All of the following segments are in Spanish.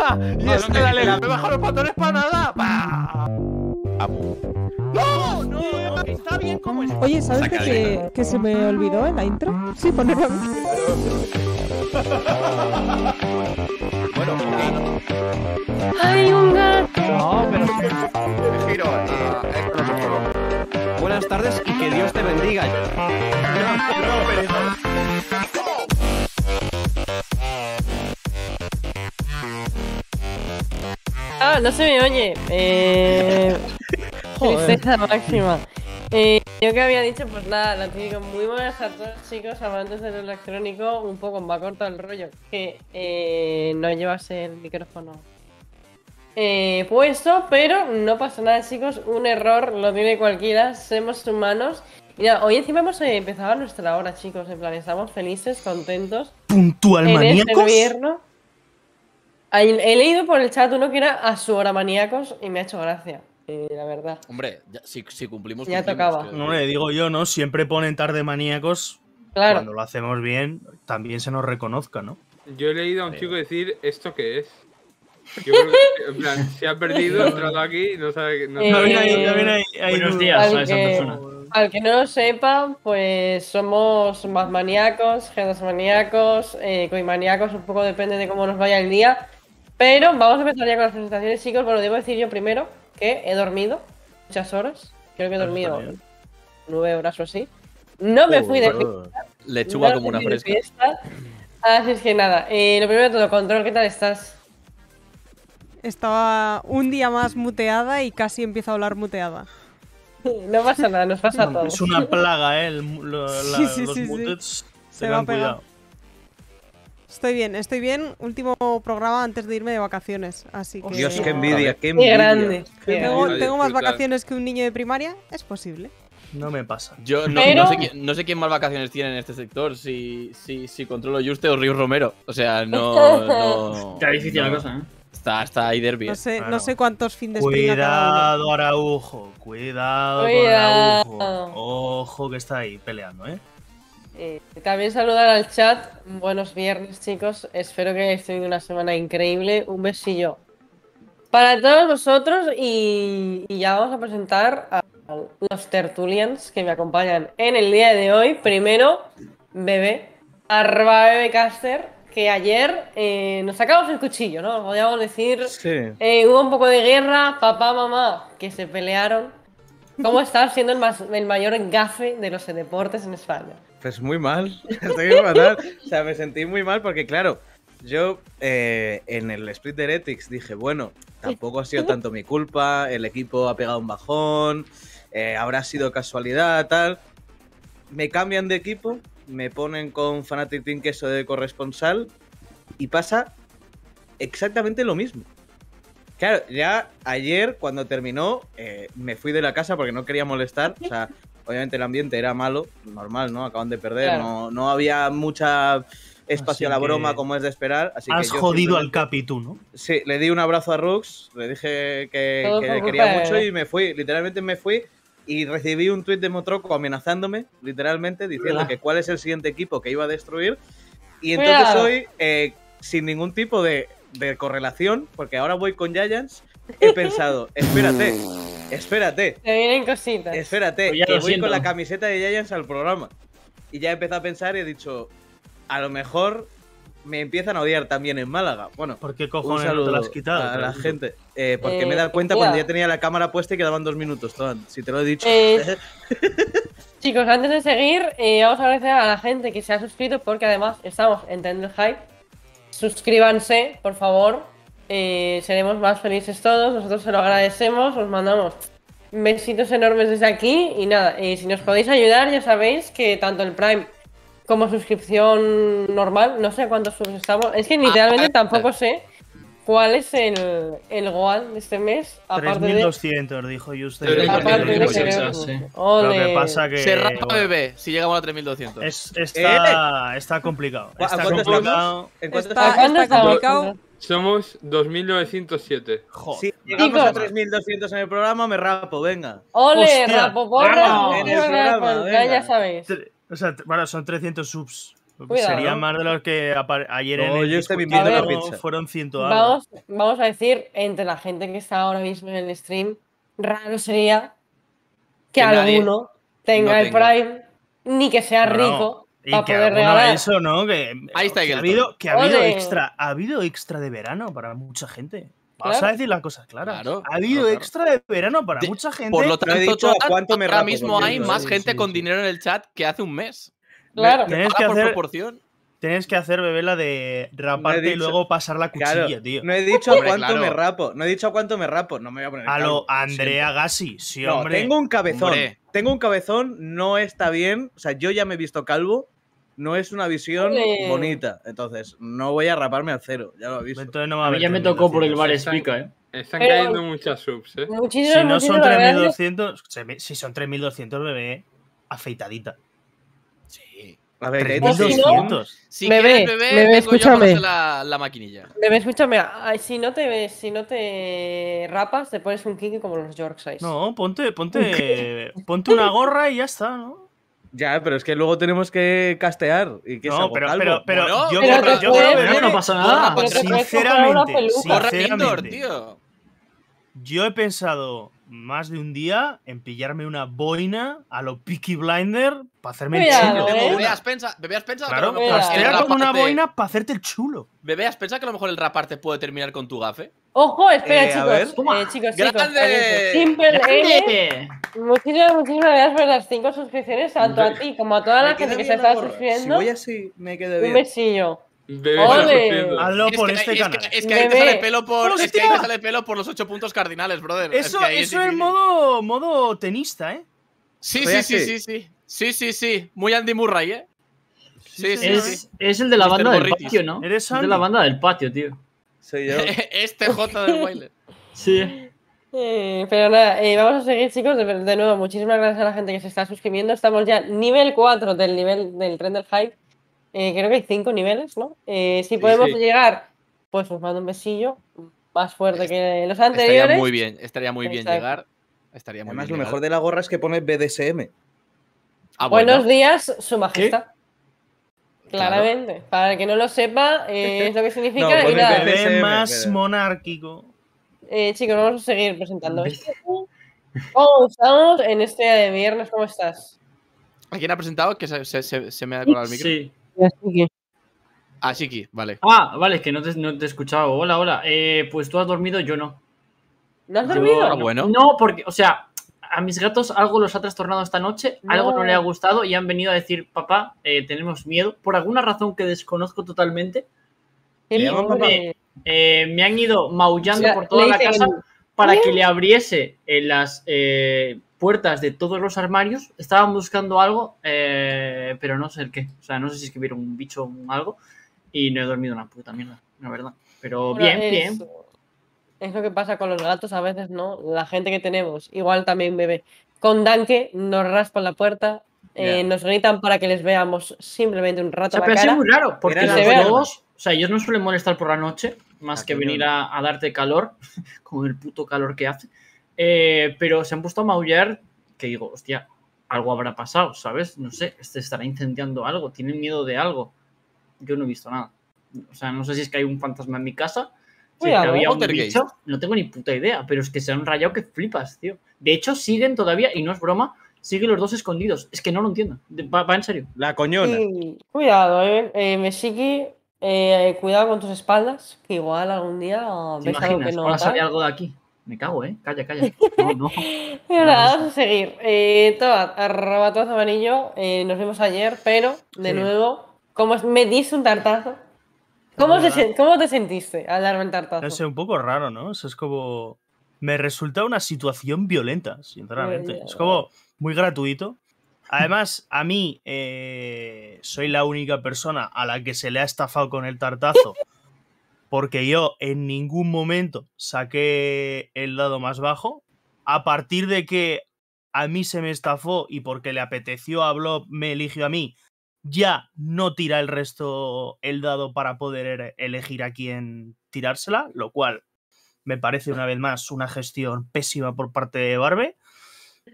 ¡Ja! Y es que la lega, me bajo los pantalones para nada. ¡Pah! No, no, no, está bien como es. Oye, ¿sabes que, que, se me olvidó en la intro? Sí, ponerlo. bueno, ok. Hay un gato. No, pero. Giro, ah, eh, Buenas tardes y que Dios te bendiga. No, no, pero... no se me oye. Eh, tristeza máxima. Eh, yo que había dicho, pues nada, la típica. Muy buenas a todos, chicos, amantes del electrónico. Un poco más corto el rollo, que eh, no llevas el micrófono puesto, pero no pasa nada, chicos. Un error lo tiene cualquiera, somos humanos. Y hoy encima hemos empezado nuestra hora, chicos. En plan, estamos felices, contentos. Puntual en este He leído por el chat uno que era a su hora maníacos y me ha hecho gracia. Eh, la verdad. Hombre, si, si, cumplimos. Ya tocaba. No, le digo yo, ¿no? Siempre ponen tarde maníacos. Claro. Cuando lo hacemos bien, también se nos reconozca, ¿no? Yo he leído a un chico decir esto que es. que, en plan, se ha perdido, ha entrado aquí no sabe. No eh... También hay, Buenos días a esa persona. Al que no lo sepa, pues somos más maníacos, genos maníacos, eh, coimaníacos, un poco depende de cómo nos vaya el día. Pero vamos a empezar ya con las presentaciones, chicos. Bueno, debo decir yo primero que he dormido muchas horas. Creo que he ah, dormido nueve horas o así. No me fui de fiesta. Lechuga como una fresca. Así es que nada. Eh, lo primero de todo, Control, ¿qué tal estás? Estaba un día más muteada y casi empiezo a hablar muteada. No pasa nada, nos pasa a Es una plaga, ¿eh? los muteds Se va a Estoy bien, estoy bien. Último programa antes de irme de vacaciones. Así que... Dios, qué envidia, qué envidia. Qué grande. ¿Tengo, más vacaciones que un niño de primaria? Es posible. No me pasa. Yo no, sé, quién, más vacaciones tiene en este sector, si, si, si controlo Juste o Río Romero. O sea, no. está difícil la cosa, ¿eh? Está, está ahí derby. No eh. sé, no sé cuántos fines. de Cuidado, Araujo. Cuidado, Araujo. Ojo que está ahí peleando, ¿eh? Eh, también saludar al chat. Buenos viernes, chicos. Espero que hayáis tenido una semana increíble. Un besillo para todos nosotros y, ya vamos a presentar a los tertulians que me acompañan en el día de hoy. Primero, Bebé, arroba caster que ayer eh, nos sacamos el cuchillo, ¿no? Podríamos decir, eh, hubo un poco de guerra, papá, mamá, que se pelearon. ¿Cómo estás siendo el, el mayor gafe de los deportes en España? Pues muy mal, estoy fatal. O sea, me sentí muy mal porque, claro, yo eh, en el split de dije, bueno, tampoco ha sido tanto mi culpa, el equipo ha pegado un bajón, eh, habrá sido casualidad, tal. Me cambian de equipo, me ponen con Fanatic Team Queso de corresponsal y pasa exactamente lo mismo. Claro, ya ayer cuando terminó eh, me fui de la casa porque no quería molestar. O sea, obviamente el ambiente era malo, normal, ¿no? Acaban de perder, no, no había mucha espacio a la broma como es de esperar. Así has jodido al Capi tú, ¿no? Sí, le di un abrazo a Rux, le dije que, le quería mucho y me fui, literalmente me fui y recibí un tuit de Motroco amenazándome, literalmente, diciendo ah. que cuál es el siguiente equipo que iba a destruir. Y entonces hoy, eh, sin ningún tipo de, de correlación, porque ahora voy con Giants, he pensado, espérate. Espérate. Te vienen cositas. Espérate, pues que voy con la camiseta de Giants al programa. Y ya he empezado a pensar y he dicho, a lo mejor me empiezan a odiar también en Málaga. Bueno, ¿por qué cojones las quitado? A la gente. Eh, porque me he eh, dado cuenta cuando ya tenía la cámara puesta y quedaban dos minutos, Si te lo he dicho. Eh, chicos, antes de seguir, vamos a agradecer a la gente que se ha suscrito porque además estamos en Tender Hype. Suscríbanse, por favor. Eh, seremos más felices todos, nosotros se lo agradecemos, os mandamos besitos enormes desde aquí y nada, eh, si nos podéis ayudar ya sabéis que tanto el Prime como suscripción normal, no sé cuántos subs estamos, es que ah, literalmente eh, tampoco sé cuál es el, el Goal de este mes. 3.200 dijo Justin. Lo que pasa que... Se rapa bebé si llegamos a 3.200. está, está complicado. Está complicado. está, complicado? Somos 2907. Joder. Si llegamos a 3200 en el programa, me rapo, venga. ¡Ole, rapo, porra! ya sabéis. O sea, bueno, son 300 subs. Cuidado, Sería más de los que ayer en no, el yo estoy viviendo la pizza. fueron 100 Vamos, vamos a decir, entre la gente que está ahora mismo en el stream, raro sería que, alguno tenga el Prime, ni que sea rico. Y que eso, ¿no? Que, ha habido, que ha habido extra, ha habido extra de verano para mucha gente. Vamos a decir la cosa clara. ha habido extra de verano para mucha gente. Por lo tanto, ahora mismo hay más gente con dinero en el chat que hace un mes. Claro. Por proporción. Tienes que hacer, bebé, la de raparte y luego pasar la cuchilla, tío. No he dicho a cuánto me rapo. No he dicho cuánto me rapo. No me voy a poner. A lo Andrea Gassi, sí, no, hombre. Tengo un cabezón. Tengo un cabezón, no está bien. O sea, yo ya me he visto calvo. No es una visión bonita. Entonces, no voy a raparme al cero. Ya lo visto. Entonces no ya me tocó por el bar explica, ¿eh? Están cayendo muchas subs, ¿eh? Muchísimas, si no son 3200, si son 3200, bebé, afeitadita. A ver, dos 200. Si bebé, bebé, escúchame. la, la, maquinilla. Bebé, escúchame. Ay, si no te si no te rapas, te pones un king como los Yorkshire. No, ponte, ponte, ponte una gorra y ya está, ¿no? Ya, pero es que luego tenemos que castear. no, pero, pero, yo, pero yo puedes, no pasa nada. Gorra, sinceramente, sinceramente, tío. Yo he pensado, más de un día en pillarme una boina a lo Peaky Blinder para hacerme el chulo. Eh. Bebé, has pensa, claro, que con una boina para hacerte el chulo. Bebé, has que a lo mejor el raparte puede terminar con tu gafe. Ojo, espera, eh, chicos. Eh, chicos, ¡Grande! chicos. Simple Grande. Muchísimas, muchísimas gracias por las 5 suscripciones, tanto a ti como a toda la gente que se está suscribiendo. voy así, me quedo bien. Un besillo. Bebé por este canal. es que, ahí te sale pelo por. que pelo por los ocho puntos cardinales, brother. Eso es, modo, modo tenista, ¿eh? Sí, sí, sí, sí, sí. Sí, sí, sí. Muy Andy Murray, ¿eh? Sí, sí, es, el de la banda del patio, ¿no? ¿Eres el de la banda del patio, tío. este J del Wailer sí. Eh, pero nada, eh, vamos a seguir, chicos. De, nuevo, muchísimas gracias a la gente que se está suscribiendo. Estamos ya nivel 4 del nivel del tren del hype. Eh, creo que hay cinco niveles, ¿no? Eh, si podemos llegar, pues os mando un besillo más fuerte que los anteriores. Estaría muy bien, estaría muy bien llegar. Además, lo mejor de la gorra es que pone BDSM. Ah, Buenos días, su majestad. Claramente. Para el que no lo sepa, eh, es lo que significa. No, más monárquico. chicos, vamos a seguir presentando. ¿Cómo estamos en este día de viernes? ¿Cómo estás? ¿A quién ha presentado? Que se, me ha colado el micro. Sí. Así que, vale. Ah, vale, es que no te, he escuchado. Hola, hola. Eh, pues tú has dormido, yo no. ¿No has dormido? Ah, bueno. no, porque, o sea, a mis gatos algo los ha trastornado esta noche, algo no le ha gustado y han venido a decir, papá, eh, tenemos miedo, por alguna razón que desconozco totalmente. Eh, me han ido maullando por toda la casa para que le abriese las puertas de todos los armarios, estaban buscando algo, eh, pero no sé qué. O sea, no sé si es que vieron un bicho o algo. Y no he dormido una puta mierda, la verdad. Pero bien, bien. Es lo que pasa con los gatos a veces, ¿no? La gente que tenemos, igual también bebé. Con Danke nos raspan la puerta, eh, nos gritan para que les veamos simplemente un rato. pero es muy raro, porque los o sea, ellos no suelen molestar por la noche, más ah, que venir a, a, darte calor, con el puto calor que hace. Eh, pero se han puesto a maullar que digo, hostia, algo habrá pasado, ¿sabes? No sé, este estará incendiando algo, tienen miedo de algo. Yo no he visto nada. O sea, no sé si es que hay un fantasma en mi casa, había no tengo ni puta idea, pero es que se han rayado que flipas, tío. De hecho, siguen todavía, y no es broma, siguen los dos escondidos. Es que no lo entiendo, va, en serio. La coñona. cuidado, eh, eh, eh cuidado con tus espaldas, que igual algún día... que algo de aquí. Me cago, ¿eh? Calla, calla. No, no. vamos a seguir. Eh, todo amarillo. Eh, nos vimos ayer, pero, de nuevo, ¿cómo es? me diste un tartazo? ¿Cómo, te, ¿Cómo te sentiste al darme el tartazo? Es un poco raro, ¿no? es como... Me resulta una situación violenta, sinceramente. es como muy gratuito. Además, a mí eh, soy la única persona a la que se le ha estafado con el tartazo porque yo en ningún momento saqué el dado más bajo. A partir de que a mí se me estafó y porque le apeteció a Blob me eligió a mí, ya no tira el resto el dado para poder elegir a quién tirársela, lo cual me parece una vez más una gestión pésima por parte de Barbe.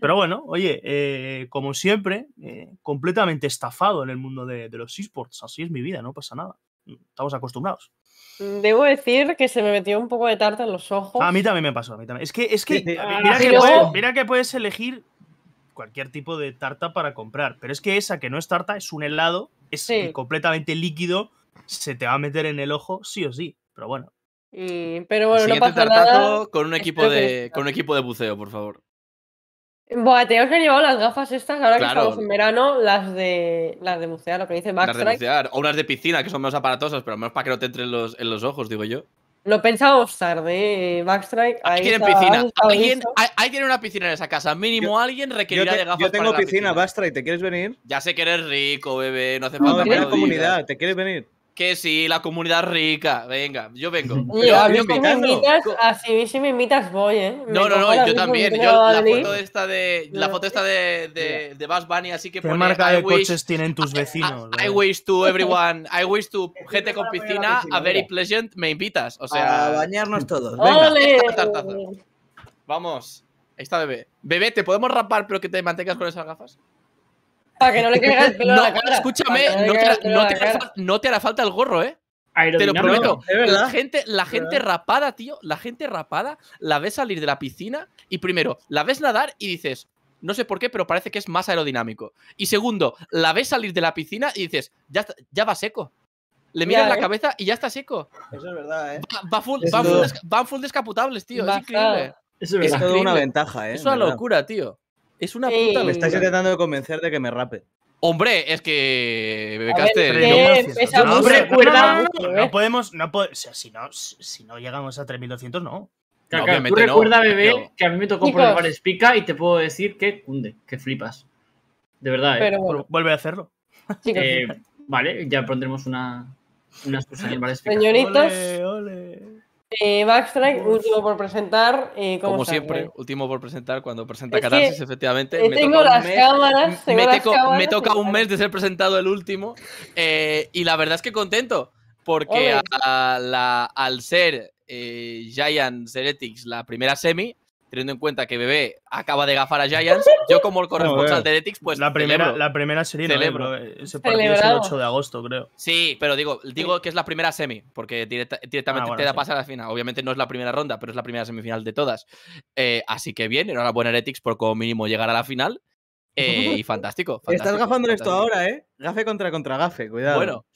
Pero bueno, oye, eh, como siempre, eh, completamente estafado en el mundo de los esports. Así es mi vida, no pasa nada estamos acostumbrados. Debo decir que se me metió un poco de tarta en los ojos. A mí también me pasó, Es que, es ah, Mira, que puedes, elegir cualquier tipo de tarta para comprar, pero es que esa que no es tarta es un helado, es completamente líquido, se te va a meter en el ojo sí o sí, pero bueno. pero bueno, no Con un, equipo con un equipo de buceo, por favor. Buah, tenemos que han llevado las gafas estas ahora que estamos en verano, las de las de bucear, lo que dice Backstrike. de o unas de piscina que son menos aparatosas, pero menos para que no te entren los, en los ojos, digo yo. Lo pensaba pensábamos de Backstrike. Eh, ahí tienen piscina? ahí ¿Alguien, una piscina en esa casa. Mínimo alguien requerirá de gafas. Yo tengo piscina, Backstrike. ¿Te quieres venir? Ya sé que eres rico, bebé. No hace falta. No, comunidad. ¿Te quieres venir? Que sí, la comunidad rica. Venga, yo vengo. yo, si me invitas, así si me invitas voy, ¿eh? no, no, no, yo también. Yo, la foto esta de, la foto esta de, de, de Buzz Bunny, así que ¿Qué marca de coches tienen tus vecinos? I, wish to everyone, I wish to gente con piscina, a very pleasant, me invitas. O sea, a bañarnos todos. Venga, Vamos. Ahí está bebé. Bebé, ¿te podemos rapar pero que te mantengas con esas gafas? Para que no le Escúchame, no, te, hará, falta el gorro, ¿eh? Te lo prometo. La gente, la gente rapada, tío, la gente rapada, la ves salir de la piscina y primero, la ves nadar y dices, no sé por qué, pero parece que es más aerodinámico. Y segundo, la ves salir de la piscina y dices, ya, ya va seco. Le miras la cabeza y ya está seco. Eso es verdad, ¿eh? van, full tío. Es increíble. es, una ventaja, ¿eh? Es una locura, tío. Es una puta. Me estáis intentando convencer de que me rape. Hombre, es que. Bebecaste. No, recuerda. No, ¿eh? podemos. No si, no, si no llegamos a 3200, no. Caca, no. tú recuerda, bebé, que a mí me tocó probar Spica y te puedo decir que cunde, que flipas. De verdad, ¿eh? Vuelve a hacerlo. Eh, vale, ya pondremos una, Una en Señoritos. ole. Eh, Backstrike, último por presentar. Eh, como siempre, último por presentar cuando presenta Catarsis, efectivamente. Me tengo toca las cámaras, me, toca un mes de ser presentado el último. Eh, y la verdad es que contento, porque al ser eh, Giant Heretics la primera semi, teniendo en cuenta que Bebé acaba de gafar a Giants, yo como el corresponsal de Ethics, pues. La primera, la primera serie celebro. se ese partido es el 8 de agosto, creo. Sí, pero digo, digo que es la primera semi, porque directamente ah, te da pasar pasa a la final. Obviamente no es la primera ronda, pero es la primera semifinal de todas. Eh, así que bien, enhorabuena Ethics por como mínimo llegar a la final. Eh, y fantástico, Estás gafando esto ahora, ¿eh? Gafe contra contra gafe, cuidado. Bueno,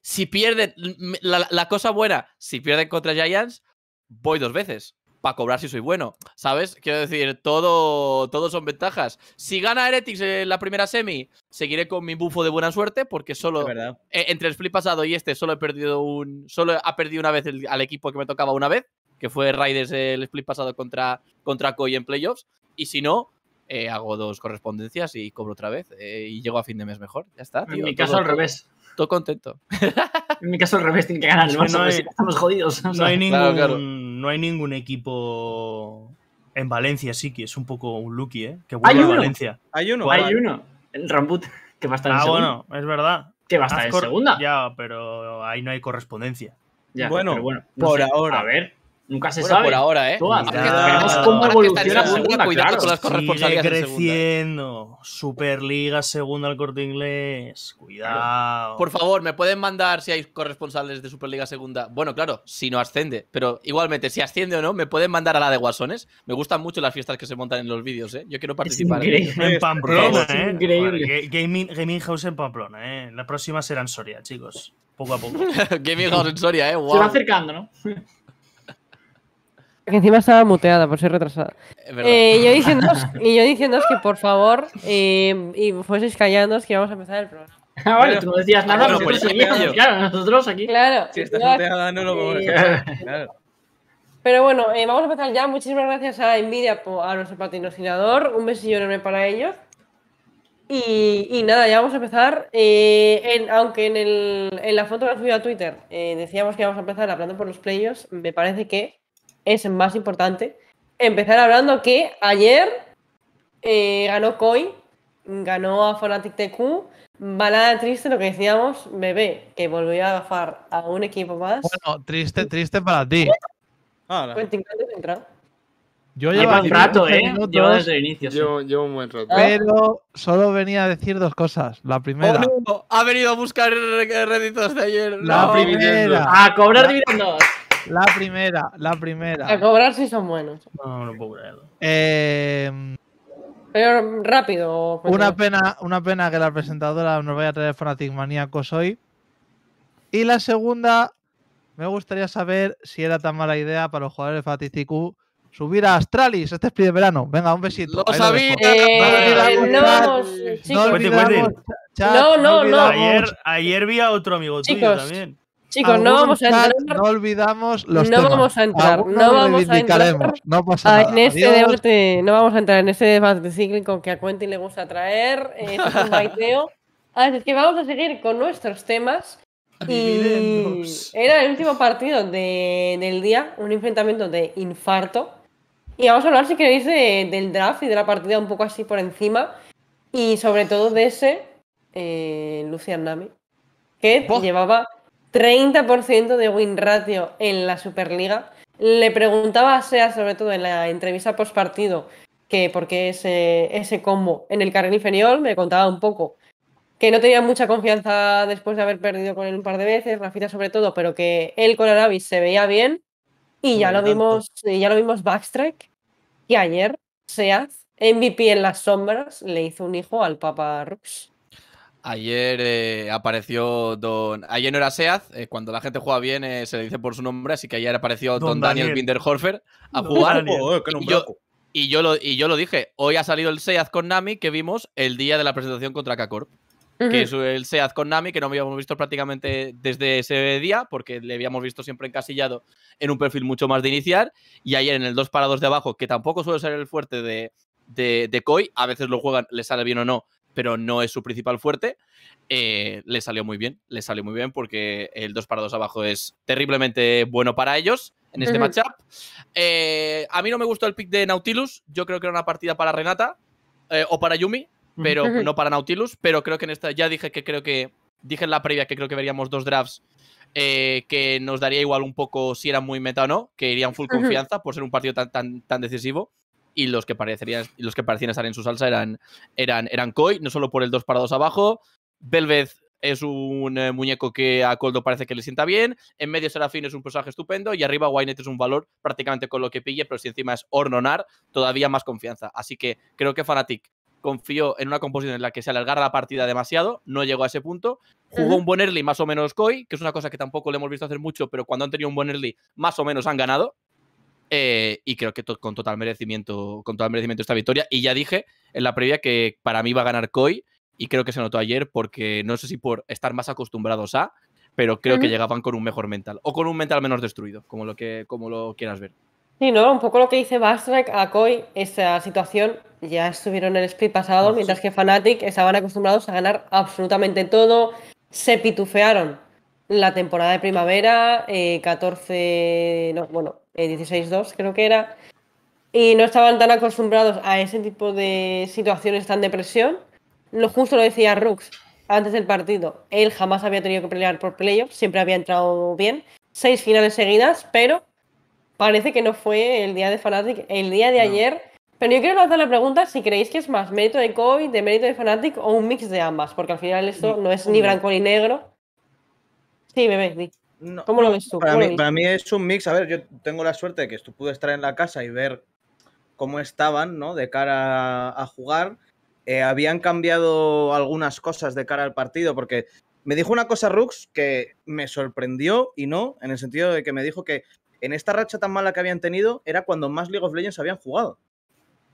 si pierden, la, la cosa buena, si pierden contra Giants, voy dos veces para cobrar si soy bueno. ¿Sabes? Quiero decir, todo, son ventajas. Si gana Heretics en la primera semi, seguiré con mi bufo de buena suerte, porque solo e, entre el split pasado y este solo he perdido un. Solo ha perdido una vez al equipo que me tocaba una vez, que fue Raiders el split pasado contra, contra Koi en playoffs. Y si no, eh, hago dos correspondencias y cobro otra vez. Eh, y llego a fin de mes mejor. Ya está. Tío, en mi caso al revés. Todo contento. en mi caso al revés, tiene que ganar estamos jodidos. No hay ningún no hay ningún equipo en Valencia, sí que es un poco un lucky, ¿eh? Que vuelve ¿Hay Valencia. Hay uno. Hay uno. El Rambut, que va a estar en ah, segunda. Ah, bueno, es verdad. Que va a estar en segunda. Ya, pero ahí no hay correspondencia. Ya, bueno, bueno por ahora. A ver, Nunca se sabe. por ahora, ¿eh? Tenemos Veremos cómo evoluciona segunda, cuidado claro. con Sigue creciendo. Superliga segunda al corte inglés. Cuidado. Por favor, me pueden mandar si hay corresponsales de Superliga segunda. Bueno, claro, si no asciende Pero igualmente, si asciende o no, me pueden mandar a la de Guasones. Me gustan mucho las fiestas que se montan en los vídeos, ¿eh? Yo quiero participar. ¿eh? ¿eh? Es increíble. En Pamplona, ¿eh? Increíble. Gaming, Gaming, House en Pamplona, ¿eh? La próxima será en Soria, chicos. Poco a poco. Gaming House en Soria, ¿eh? Se va acercando, ¿no? Que encima estaba muteada por ser retrasada. Eh, y yo diciéndoos que por favor eh, y fueseis callados que vamos a empezar el programa. Ah, vale, tú no decías nada, no pues, pues, claro, nosotros aquí. Claro. Si estás muteada no lo podemos eh, claro. Pero bueno, vamos a empezar ya. Muchísimas gracias a Nvidia, a nuestro patrocinador. Un besillo enorme para ellos. Y, nada, ya vamos a empezar. aunque en, la foto que subí a Twitter decíamos que íbamos a empezar hablando por los playos me parece que es más importante. Empezar hablando que ayer eh, ganó Koi, ganó a Fnatic TQ. Balada triste, lo que decíamos, bebé, que volvió a agafar a un equipo más. Bueno, triste, triste para ti. Pues Yo llevo un rato, ¿eh? llevo desde el inicio. un buen rato. Ah. Pero solo venía a decir dos cosas. La primera. Ha venido a buscar réditos de ayer. La primera. A cobrar dividendos. La primera, la primera. A cobrar si son buenos. No, no puedo creerlo. Eh, Pero rápido. Pues una, pena, que la presentadora nos vaya a traer Fanatic Maníacos hoy. Y la segunda, me gustaría saber si era tan mala idea para los jugadores de subir a Astralis este es de verano. Venga, un besito. Lo eh, no, no, no, Ayer, vi a otro amigo tuyo también. Chicos, no vamos a entrar. No olvidamos los No vamos entrar. no vamos a entrar. No En este debate, no vamos a entrar en cíclico que a Quentin le gusta traer. Eh, así que vamos a seguir con nuestros temas. era el último partido de, del día, un enfrentamiento de infarto. Y vamos a hablar, si queréis, del draft y de la partida un poco así por encima. Y sobre todo de ese, eh, Lucian Nami, que llevaba 30% de win ratio en la Superliga. Le preguntaba a Sea, sobre todo en la entrevista post partido, que por qué ese, ese combo en el carril inferior, me contaba un poco que no tenía mucha confianza después de haber perdido con él un par de veces, Rafita sobre todo, pero que él con Aravis se veía bien. Y ya lo, vimos, ya lo vimos Backstrike, y ayer Seaz, MVP en las sombras, le hizo un hijo al Papa Rux. Ayer eh, apareció Don. Ayer no era Sead, eh, cuando la gente juega bien eh, se le dice por su nombre, así que ayer apareció Don, Daniel Binderhorfer a jugar. Y, yo, lo, y yo lo dije, hoy ha salido el Seaz con Nami que vimos el día de la presentación contra Kakor que es el SEAD con Nami, que no habíamos visto prácticamente desde ese día, porque le habíamos visto siempre encasillado en un perfil mucho más de iniciar. Y ayer en el 2 parados de abajo, que tampoco suele ser el fuerte de, de, de Koi, a veces lo juegan, le sale bien o no, pero no es su principal fuerte. Eh, le salió muy bien, le salió muy bien porque el 2 para 2 abajo es terriblemente bueno para ellos en este matchup. Eh, a mí no me gustó el pick de Nautilus, yo creo que era una partida para Renata eh, o para Yumi, pero no para Nautilus, pero creo que en esta ya dije que creo que, dije en la previa que creo que veríamos dos drafts que nos daría igual un poco si eran muy meta o no, que irían full confianza por ser un partido tan, tan, tan decisivo y los que parecerían, los que parecían estar en su salsa eran, eran, eran Koi, no solo por el 2 para 2 abajo. Velvet es un eh, muñeco que a Coldo parece que le sienta bien. En medio Serafín es un personaje estupendo. Y arriba Wynette es un valor prácticamente con lo que pille, pero si encima es Ornonar, todavía más confianza. Así que creo que Fanatic confió en una composición en la que se alargara la partida demasiado, no llegó a ese punto. Jugó un buen early más o menos Koi, que es una cosa que tampoco le hemos visto hacer mucho, pero cuando han tenido un buen early más o menos han ganado. Eh, y creo que con, total merecimiento, con total merecimiento esta victoria. Y ya dije en la previa que para mí va a ganar Koi. Y creo que se notó ayer porque no sé si por estar más acostumbrados a, pero creo que llegaban con un mejor mental o con un mental menos destruido, como lo, que, como lo quieras ver. Sí, no, un poco lo que dice Bastrek a Koi, esa situación, ya estuvieron en el split pasado, ah, mientras que Fnatic estaban acostumbrados a ganar absolutamente todo, se pitufearon la temporada de primavera, 14, eh, no, bueno, 16-2 eh, creo que era, y no estaban tan acostumbrados a ese tipo de situaciones tan de presión. Lo justo lo decía Rux antes del partido, él jamás había tenido que pelear por playoffs, siempre había entrado bien, seis finales seguidas, pero parece que no fue el día de Fnatic, el día de ayer. Pero yo quiero hacer la pregunta si creéis que es más mérito de COVID, de mérito de Fnatic o un mix de ambas, porque al final esto mm, no es ni blanco ni negro Sí, bebé, sí. ¿Cómo lo ves tú? Para mí, es un mix. A ver, yo tengo la suerte de que pude estar en la casa y ver cómo estaban, ¿no? De cara a, jugar. Eh, habían cambiado algunas cosas de cara al partido, porque me dijo una cosa Rux que me sorprendió y no, en el sentido de que me dijo que en esta racha tan mala que habían tenido era cuando más League of Legends habían jugado.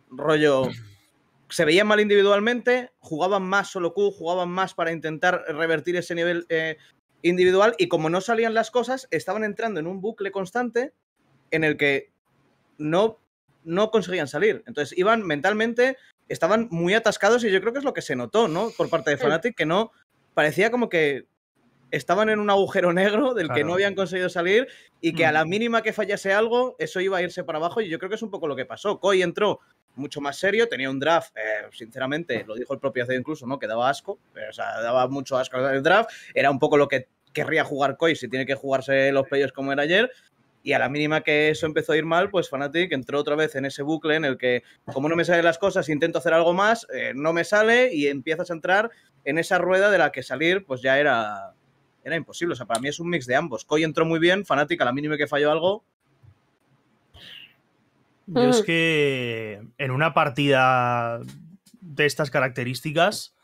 Rollo. Se veían mal individualmente, jugaban más solo Q, jugaban más para intentar revertir ese nivel eh, individual y como no salían las cosas, estaban entrando en un bucle constante en el que no, no conseguían salir. Entonces iban mentalmente, estaban muy atascados y yo creo que es lo que se notó, ¿no? Por parte de Fnatic, que no, parecía como que estaban en un agujero negro del que no habían conseguido salir y que a la mm. mínima que fallase algo, eso iba a irse para abajo y yo creo que es un poco lo que pasó. Koi entró mucho más serio, tenía un draft, eh, sinceramente, lo dijo el propio hace incluso, ¿no? Que daba asco, eh, o sea, daba mucho asco el draft, era un poco lo que querría jugar Koi si tiene que jugarse los playoffs como era ayer, y a la mínima que eso empezó a ir mal, pues Fnatic entró otra vez en ese bucle en el que, como no me salen las cosas, intento hacer algo más, eh, no me sale y empiezas a entrar en esa rueda de la que salir, pues ya era, era imposible. O sea, para mí es un mix de ambos. Koi entró muy bien, Fnatic a la mínima que falló algo, yo es mm. que en una partida de estas características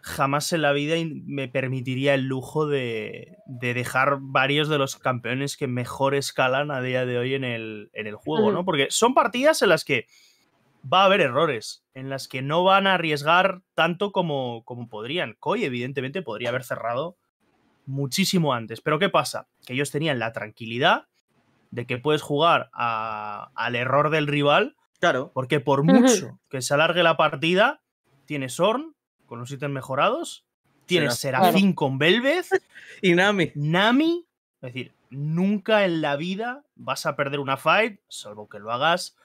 jamás en la vida me permitiría el lujo de, dejar varios de los campeones que mejor escalan a día de hoy en el, juego, ¿no? Porque son partidas en las que va a haber errores, en las que no van a arriesgar tanto como, como podrían. Koi, evidentemente, podría haber cerrado muchísimo antes. Pero ¿qué pasa? Que ellos tenían la tranquilidad de que puedes jugar al error del rival. Claro. Porque por mucho que se alargue la partida, tienes Orn con los ítems mejorados, tienes Serafín con Velvet y Nami. Nami. Es decir, nunca en la vida vas a perder una fight, salvo que lo hagas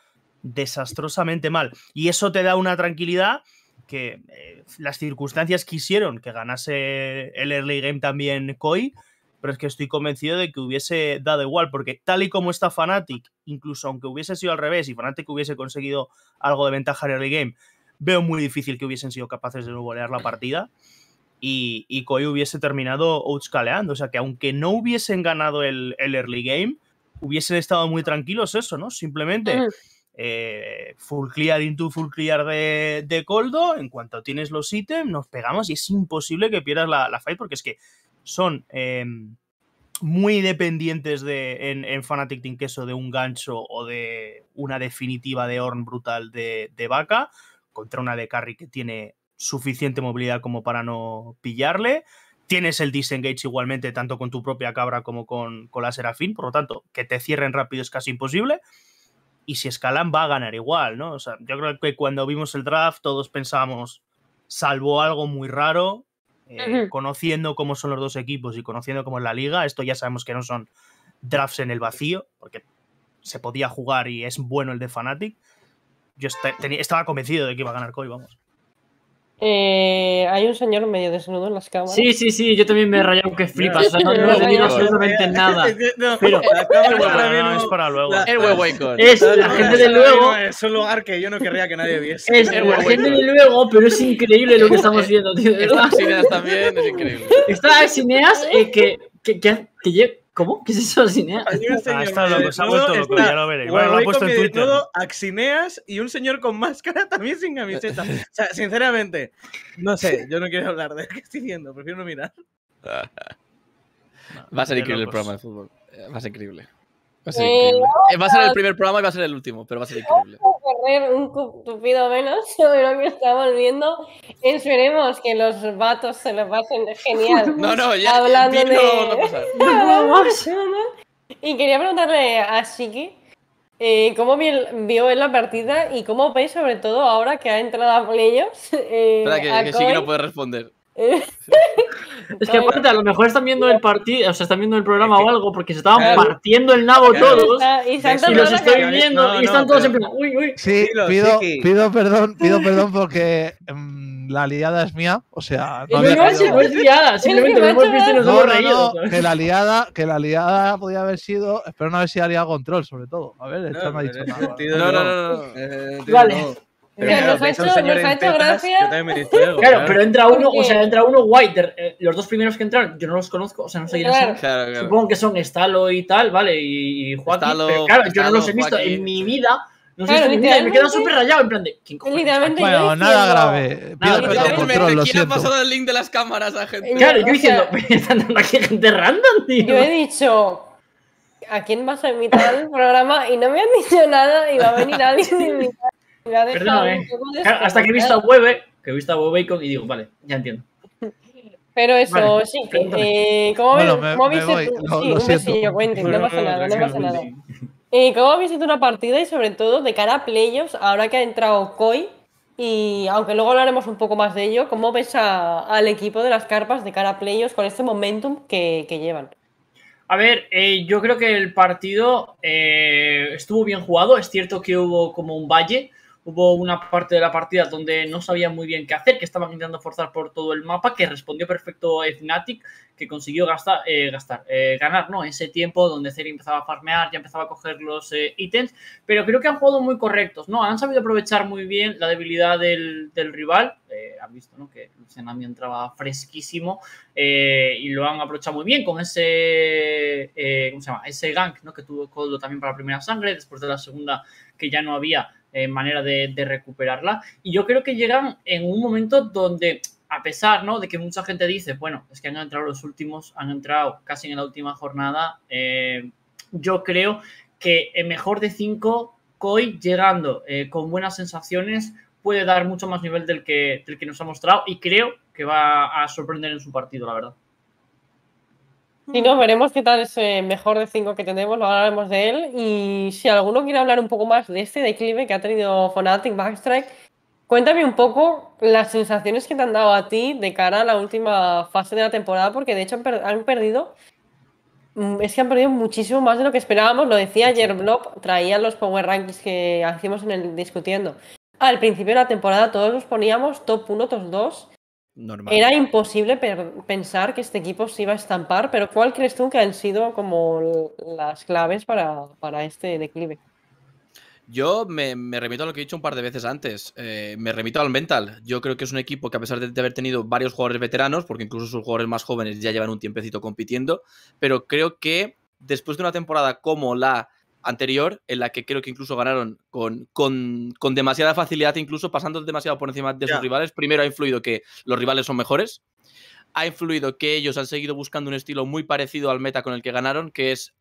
desastrosamente mal. Y eso te da una tranquilidad que eh, las circunstancias quisieron que ganase el early game también Koi, pero es que estoy convencido de que hubiese dado igual, porque tal y como está Fnatic, incluso aunque hubiese sido al revés y Fnatic hubiese conseguido algo de ventaja en early game, veo muy difícil que hubiesen sido capaces de golear la partida y, y Koi hubiese terminado outscaleando. O sea que aunque no hubiesen ganado el, early game, hubiesen estado muy tranquilos eso, ¿no? Simplemente... Mm. Eh, full clear into full clear de, de, Coldo. En cuanto tienes los ítems, nos pegamos y es imposible que pierdas la, la, fight porque es que son em, muy dependientes de, en, en, Fanatic Team Queso de un gancho o de una definitiva de Horn brutal de, vaca contra una de carry que tiene suficiente movilidad como para no pillarle. Tienes el disengage igualmente, tanto con tu propia cabra como con, con la Serafín, por lo tanto, que te cierren rápido es casi imposible. Y si escalan, va a ganar igual, ¿no? O sea, yo creo que cuando vimos el draft todos pensábamos, salvo algo muy raro, eh, conociendo cómo son los dos equipos y conociendo cómo es la liga, esto ya sabemos que no son drafts en el vacío, porque se podía jugar y es bueno el de Fanatic. Yo este, estaba convencido de que iba a ganar Koi, vamos. Eh, hay un señor medio desnudo en las cámaras. Sí, sí, sí, yo también me he rayado que flipas. no, he tenido absolutamente nada. Pero es para luego. Es la gente de luego. Es un lugar que yo no querría que nadie viese. Es la gente de luego, pero es increíble lo que estamos viendo, tío. Está Sineas también, es increíble. Está Sineas eh, que, que, que, ¿Cómo? ¿Qué es eso, Axineas? Ah, está loco, se ha vuelto loco, ya lo veréis. Igual lo ha puesto en Twitter. Todo, Axineas y un señor con máscara también sin camiseta. o sea, sinceramente, no sé, yo no quiero hablar de qué estoy diciendo, prefiero no mirar. Eh, va a ser increíble el programa de fútbol. Va a ser increíble. Eh, va a ser el primer programa y va a ser el último, pero va a ser increíble. Vamos a correr un tupido menos sobre lo que está viendo. Esperemos que los vatos se lo pasen genial. no, no, ya. Hablando de... y quería preguntarle a Shiki eh, cómo vio en la partida y cómo veis, sobre todo ahora que ha entrado a playoffs. Eh, Espera, que, que Shiki no puede responder. es que aparte, a lo mejor están viendo el partido, o sea, están viendo el programa o algo, porque se estaban partiendo el nabo todos. Y, los estoy viendo, y están todos en plan, uy, uy. Sí, pido, pido perdón, pido perdón porque em, la liada es mía. O sea, no, había no es liada, simplemente lo hemos visto y nos hemos reído. que la liada, que la liada podía haber sido, espero no haber sido aliado control, sobre todo. A ver, esto no, ha dicho nada. No, no, no. Vale. Pero ha hecho, un claro, pero entra uno, o sea, entra uno White. Eh, los dos primeros que entraron, yo no los conozco, o sea, no sé quiénes son. Supongo que son Stalo y tal, ¿vale? Y, y claro, yo no los he visto en mi vida. No sé, vida. me quedo súper rayado en plan de. ¿quién este? bueno, nada grave. Nada, control, lo ¿Quién ha pasado el link de las cámaras a gente? Claro, yo diciendo, están dando aquí gente random, tío. Yo he dicho, ¿a quién vas a invitar al programa? Y no me han dicho nada y va a venir alguien de invitar. Hasta que he visto a Webe, que he visto a Webe y digo, vale, ya entiendo. Pero eso, sí, no pasa nada, ¿Cómo habéis hecho una partida y sobre todo de cara a playoffs, ahora que ha entrado Koi, y aunque luego hablaremos un poco más de ello, ¿cómo ves al equipo de las carpas de cara a playoffs con este momentum que, llevan? A ver, eh, yo creo que el partido eh, estuvo bien jugado, es cierto que hubo como un valle, hubo una parte de la partida donde no sabían muy bien qué hacer, que estaban intentando forzar por todo el mapa, que respondió perfecto Fnatic, que consiguió eh, gastar, gastar eh, ganar ¿no? ese tiempo donde Zeri empezaba a farmear, ya empezaba a coger los eh, ítems, pero creo que han jugado muy correctos, ¿no? Han sabido aprovechar muy bien la debilidad del, rival, han visto ¿no? que Lucianami entraba fresquísimo y lo han aprovechado muy bien con ese, ¿cómo se llama? Ese gank ¿no? que tuvo Coldo también para la primera sangre, después de la segunda que ya no había eh, manera de, recuperarla. Y yo creo que llegan en un momento donde, a pesar ¿no? de que mucha gente dice, bueno, es que han entrado los últimos, han entrado casi en la última jornada, eh, yo creo que el mejor de cinco, Coy llegando eh, con buenas sensaciones puede dar mucho más nivel del que, del que nos ha mostrado y creo que va a sorprender en su partido, la verdad y no, veremos qué tal es mejor de cinco que tenemos, lo hablaremos de él. Y si alguno quiere hablar un poco más de este declive que ha tenido Fnatic Backstrike, cuéntame un poco las sensaciones que te han dado a ti de cara a la última fase de la temporada, porque de hecho han, perdido. Mm, es que han perdido muchísimo más de lo que esperábamos. Lo decía ayer Blob, traían los power rankings que hacíamos en el discutiendo. Al principio de la temporada todos los poníamos top 1, top 2 era imposible pensar que este equipo se iba a estampar, pero ¿cuál crees tú que han sido como las claves para, este declive? Yo me, remito a lo que he dicho un par de veces antes. Eh, me remito al mental. Yo creo que es un equipo que, a pesar de haber tenido varios jugadores veteranos, porque incluso sus jugadores más jóvenes ya llevan un tiempecito compitiendo, pero creo que después de una temporada como la anterior, en la que creo que incluso ganaron con, con, demasiada facilidad, incluso pasando demasiado por encima de sus rivales. Primero ha influido que los rivales son mejores. Ha influido que ellos han seguido buscando un estilo muy parecido al meta con el que ganaron, que es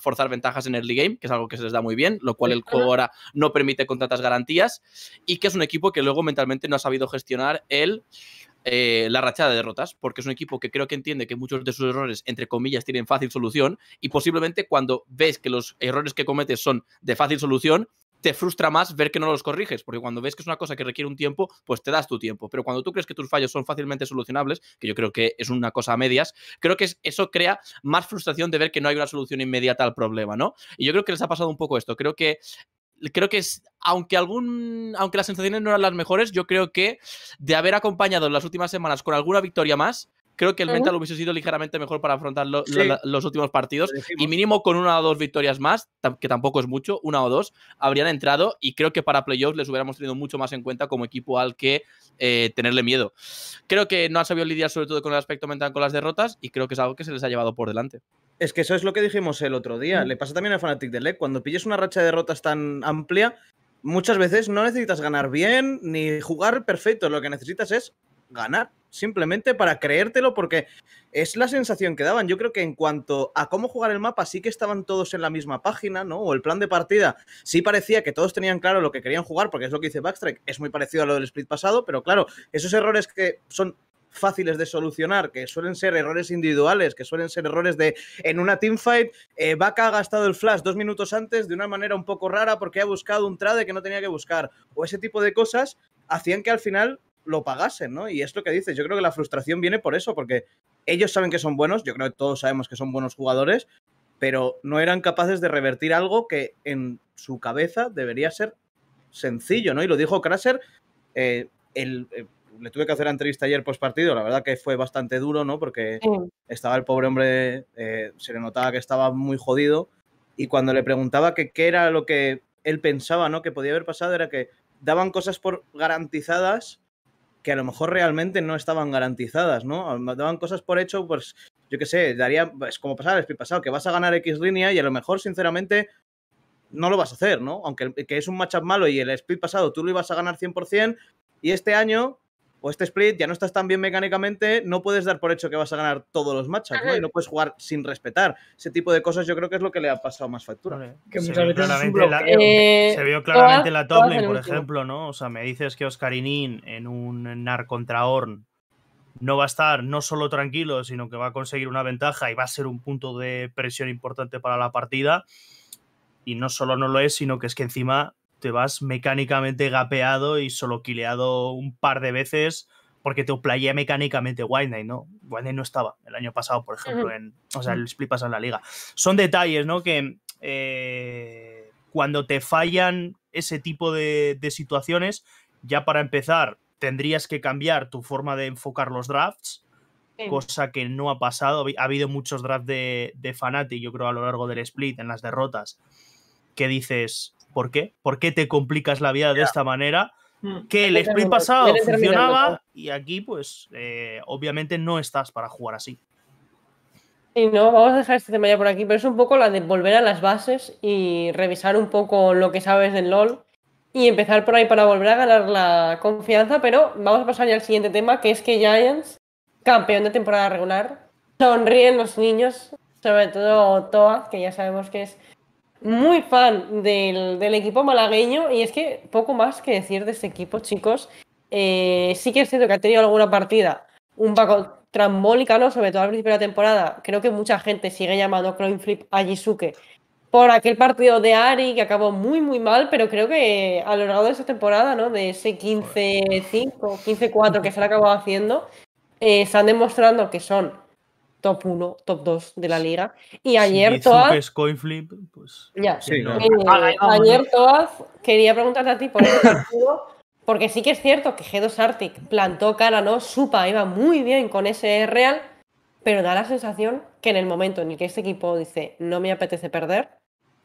forzar ventajas en early game, que es algo que se les da muy bien, lo cual el juego ahora no permite con tantas garantías, y que es un equipo que luego mentalmente no ha sabido gestionar el eh, la rachada de derrotas, porque es un equipo que creo que entiende que muchos de sus errores, entre comillas, tienen fácil solución y posiblemente cuando ves que los errores que cometes son de fácil solución, te frustra más ver que no los corriges, porque cuando ves que es una cosa que requiere un tiempo, pues te das tu tiempo. Pero cuando tú crees que tus fallos son fácilmente solucionables, que yo creo que es una cosa a medias, creo que eso crea más frustración de ver que no hay una solución inmediata al problema, ¿no? Y yo creo que les ha pasado un poco esto. Creo que creo que es, aunque algún, aunque las sensaciones no eran las mejores, yo creo que de haber acompañado en las últimas semanas con alguna victoria más, creo que el mental hubiese sido ligeramente mejor para afrontar los últimos partidos. Y mínimo con una o dos victorias más, que tampoco es mucho, una o dos, habrían entrado y creo que para playoffs les hubiéramos tenido mucho más en cuenta como equipo al que eh, tenerle miedo. Creo que no han sabido lidiar sobre todo con el aspecto mental con las derrotas y creo que es algo que se les ha llevado por delante. Es que eso es lo que dijimos el otro día. Le pasa también al Fanatic de LEC. Cuando pilles una racha de derrotas tan amplia, muchas veces no necesitas ganar bien ni jugar perfecto. Lo que necesitas es ganar simplemente para creértelo, porque es la sensación que daban. Yo creo que en cuanto a cómo jugar el mapa, sí que estaban todos en la misma página, ¿no? O el plan de partida, sí parecía que todos tenían claro lo que querían jugar, porque es lo que dice Backstrike, es muy parecido a lo del split pasado, pero claro, esos errores que son fáciles de solucionar, que suelen ser errores individuales, que suelen ser errores de en una teamfight, eh, Vaca ha gastado el flash dos minutos antes de una manera un poco rara porque ha buscado un trade que no tenía que buscar, o ese tipo de cosas, hacían que al final lo pagasen, ¿no? Y es lo que dices, yo creo que la frustración viene por eso, porque ellos saben que son buenos, yo creo que todos sabemos que son buenos jugadores, pero no eran capaces de revertir algo que en su cabeza debería ser sencillo, ¿no? Y lo dijo Kraser eh, eh, le tuve que hacer entrevista ayer post partido, la verdad que fue bastante duro, ¿no? Porque estaba el pobre hombre, eh, se le notaba que estaba muy jodido, y cuando le preguntaba que qué era lo que él pensaba, ¿no? Que podía haber pasado, era que daban cosas por garantizadas que a lo mejor realmente no estaban garantizadas, ¿no? Daban cosas por hecho, pues yo qué sé, daría, es como pasar el pasado, que vas a ganar X línea y a lo mejor, sinceramente, no lo vas a hacer, ¿no? Aunque que es un matchup malo y el speed pasado tú lo ibas a ganar 100%, y este año o este split ya no estás tan bien mecánicamente, no puedes dar por hecho que vas a ganar todos los matchups, ¿no? Y no puedes jugar sin respetar. Ese tipo de cosas yo creo que es lo que le ha pasado más factura. se, vio eh, claramente en la top por ejemplo, ¿no? O sea, me dices que Oscarinin en un NAR contra Horn no va a estar no solo tranquilo, sino que va a conseguir una ventaja y va a ser un punto de presión importante para la partida. Y no solo no lo es, sino que es que encima te vas mecánicamente gapeado y solo kileado un par de veces porque te playea mecánicamente wine ¿no? wine no estaba el año pasado, por ejemplo, en, o sea, el split pasa en la liga. Son detalles, ¿no? Que eh, cuando te fallan ese tipo de, situaciones, ya para empezar, tendrías que cambiar tu forma de enfocar los drafts, cosa que no ha pasado. Ha habido muchos drafts de, de yo creo, a lo largo del split, en las derrotas, que dices, ¿Por qué? ¿Por qué te complicas la vida de esta manera? Mm. Que el split pasado funcionaba y aquí, pues, eh, obviamente no estás para jugar así. Y no, vamos a dejar este tema ya por aquí, pero es un poco la de volver a las bases y revisar un poco lo que sabes del LOL y empezar por ahí para volver a ganar la confianza, pero vamos a pasar ya al siguiente tema, que es que Giants, campeón de temporada regular, sonríen los niños, sobre todo Toa, que ya sabemos que es muy fan del, equipo malagueño y es que poco más que decir de ese equipo, chicos. Eh, sí que es cierto que ha tenido alguna partida, un poco trambólica, ¿no? Sobre todo al principio de la temporada. Creo que mucha gente sigue llamando flip a Jisuke por aquel partido de Ari que acabó muy, muy mal, pero creo que eh, a lo largo de esa temporada, ¿no? De ese 15-5, 15-4 que se le acabó haciendo, eh, están demostrando que son top 1, top 2 de la liga. Y ayer si Coin pues. Ya. Sí, eh, ah, ayer Toaz quería preguntarte a ti por eso. Este porque sí que es cierto que G2 Arctic plantó cara, ¿no? Supa iba muy bien con ese Real, pero da la sensación que en el momento en el que este equipo dice no me apetece perder,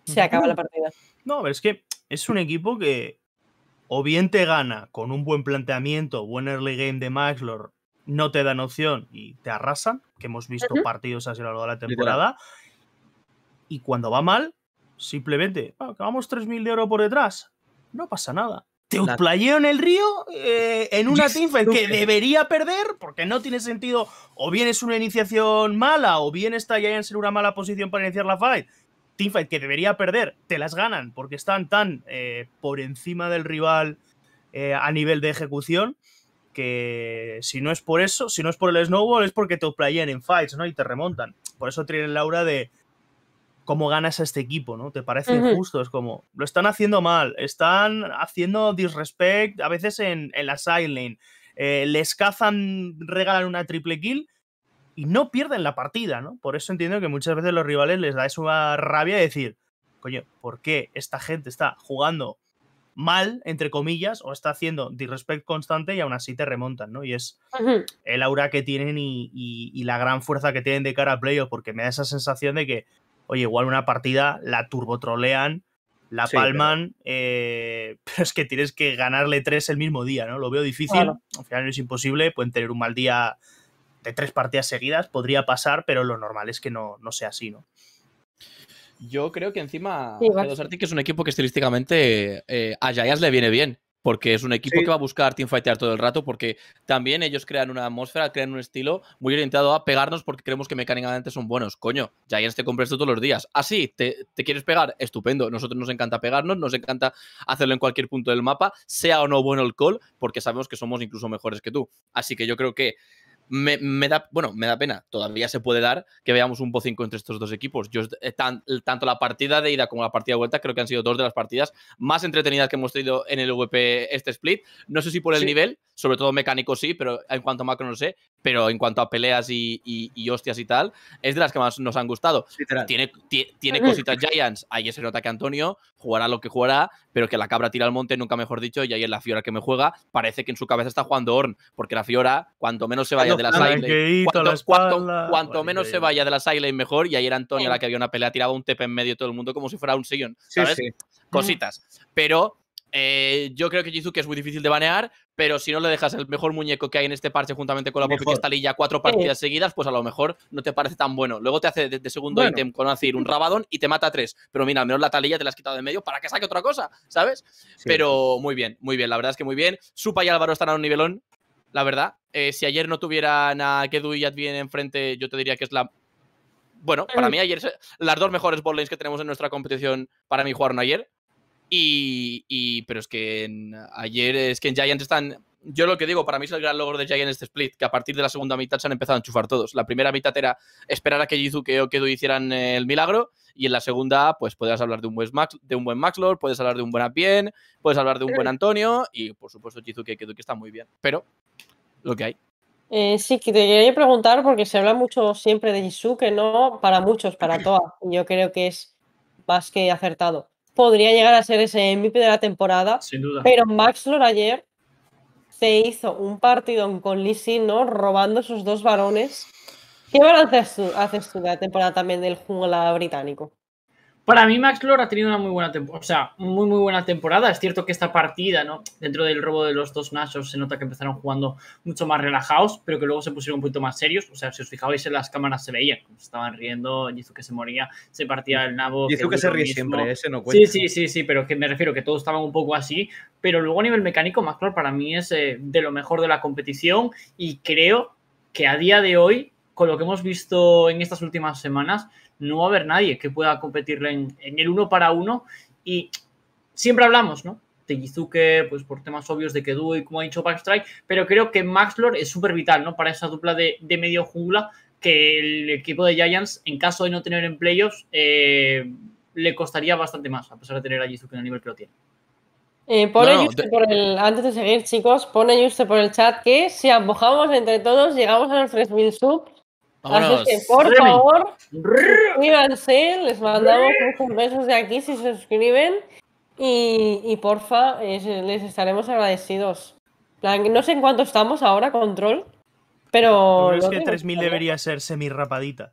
se acaba la partida. No, pero es que es un equipo que o bien te gana con un buen planteamiento, buen early game de Maxlor no te dan opción y te arrasan, que hemos visto partidos así a lo largo de la temporada. Y cuando va mal, simplemente, acabamos ah, 3.000 de oro por detrás, no pasa nada. Te playeo en el río eh, en una teamfight que debería perder porque no tiene sentido. O bien es una iniciación mala, o bien está ya en una mala posición para iniciar la fight. Teamfight que debería perder, te las ganan porque están tan eh, por encima del rival eh, a nivel de ejecución si no es por eso, si no es por el snowball, es porque te playan en fights, ¿no? Y te remontan. Por eso tiene la aura de cómo ganas a este equipo, ¿no? Te parece injusto, es como, lo están haciendo mal, están haciendo disrespect, a veces en, en la side eh, les cazan, regalan una triple kill y no pierden la partida, ¿no? Por eso entiendo que muchas veces los rivales les da esa rabia de decir, coño, ¿por qué esta gente está jugando mal, entre comillas, o está haciendo disrespect constante y aún así te remontan, ¿no? Y es el aura que tienen y, la gran fuerza que tienen de cara a playoff, porque me da esa sensación de que, oye, igual una partida la turbotrolean, la palman, eh, pero es que tienes que ganarle tres el mismo día, ¿no? Lo veo difícil, al final no es imposible, pueden tener un mal día de tres partidas seguidas, podría pasar, pero lo normal es que no, no sea así, ¿no? Yo creo que encima sí, los es un equipo que estilísticamente eh, a Jayas le viene bien, porque es un equipo que va a buscar teamfightear todo el rato, porque también ellos crean una atmósfera, crean un estilo muy orientado a pegarnos porque creemos que mecánicamente son buenos. Coño, Giants te compras todos los días. Así, ah, te, te, quieres pegar? Estupendo. Nosotros nos encanta pegarnos, nos encanta hacerlo en cualquier punto del mapa, sea o no bueno el call, porque sabemos que somos incluso mejores que tú. Así que yo creo que me, da, bueno, me da pena, todavía se puede dar que veamos un cinco entre estos dos equipos. Yo, eh, tanto la partida de ida como la partida de vuelta creo que han sido dos de las partidas más entretenidas que hemos tenido en el VP este split. No sé si por el nivel, sobre todo mecánico sí, pero en cuanto a macro no sé, pero en cuanto a peleas y, hostias y tal, es de las que más nos han gustado. Tiene, tiene cositas Giants, ahí se nota que Antonio jugará lo que jugará, pero que la cabra tira al monte, nunca mejor dicho, y ahí es la Fiora que me juega. Parece que en su cabeza está jugando Horn porque la Fiora, cuanto menos se vaya ah, de las Cuanto, la cuanto, menos se vaya de la islas mejor. Y ayer Antonio, la que había una pelea, tiraba un tepe en medio de todo el mundo como si fuera un sillón. ¿sabes? Cositas. Pero eh, yo creo que Jizuki es muy difícil de banear, pero si no le dejas el mejor muñeco que hay en este parche juntamente con la Poppy esta está cuatro partidas seguidas, pues a lo mejor no te parece tan bueno. Luego te hace de, segundo ítem con decir un Rabadón y te mata tres. Pero mira, al menos la talilla te la has quitado de medio para que saque otra cosa, ¿sabes? Pero muy bien, muy bien. La verdad es que muy bien. Supa y Álvaro están a un nivelón, la verdad. Eh, si ayer no tuvieran a Kedu y Advien enfrente, yo te diría que es la. Bueno, para mí ayer eh, las dos mejores ball que tenemos en nuestra competición, para mí jugaron ayer. Y, pero es que ayer es que en Giants están. Yo lo que digo, para mí es el gran logro de Giants este split, que a partir de la segunda mitad se han empezado a enchufar todos. La primera mitad era esperar a que Jizuke o Kedu hicieran el milagro, y en la segunda, pues podrías hablar de un buen Max, de un buen puedes hablar de un buen Apien, puedes hablar de un buen Antonio, y por supuesto Jizuke y Kedu que está muy bien. Pero lo que hay. Eh, sí, te quería preguntar porque se habla mucho siempre de Jisoo, que no para muchos, para todas. y Yo creo que es más que acertado. Podría llegar a ser ese MVP de la temporada. Sin duda. Pero Max Lord ayer se hizo un partido con Lisi ¿no? Robando sus dos varones. ¿Qué balance haces tú de la temporada también del jungla británico? Para mí, Max Lord ha tenido una muy buena temporada. Es cierto que esta partida, Dentro del robo de los dos Nashos, se nota que empezaron jugando mucho más relajados, pero que luego se pusieron un poquito más serios. O sea, si os fijabais en las cámaras, se veían. Estaban riendo, hizo que se moría, se partía el nabo. que se ríe siempre, ese no cuenta. Sí, sí, sí, pero que me refiero que todos estaban un poco así. Pero luego, a nivel mecánico, Max Lord para mí es eh, de lo mejor de la competición y creo que a día de hoy, con lo que hemos visto en estas últimas semanas, no va a haber nadie que pueda competirle en, el uno para uno. Y siempre hablamos, ¿no? De Yizuke, pues por temas obvios de Kedu y como ha dicho Backstrike, pero creo que Maxlord es súper vital, ¿no? Para esa dupla de, medio jungla que el equipo de Giants, en caso de no tener empleos, eh, le costaría bastante más, a pesar de tener a Yizuke en el nivel que lo tiene. Eh, por el, antes de seguir, chicos, pone usted por el chat que si empujamos entre todos llegamos a los 3.000 subs Así que, por favor, suscríbanse, les mandamos muchos besos de aquí si se suscriben y, y porfa, les estaremos agradecidos. no sé en cuánto estamos ahora, control, pero... Pero que 3.000 debería ser semi-rapadita?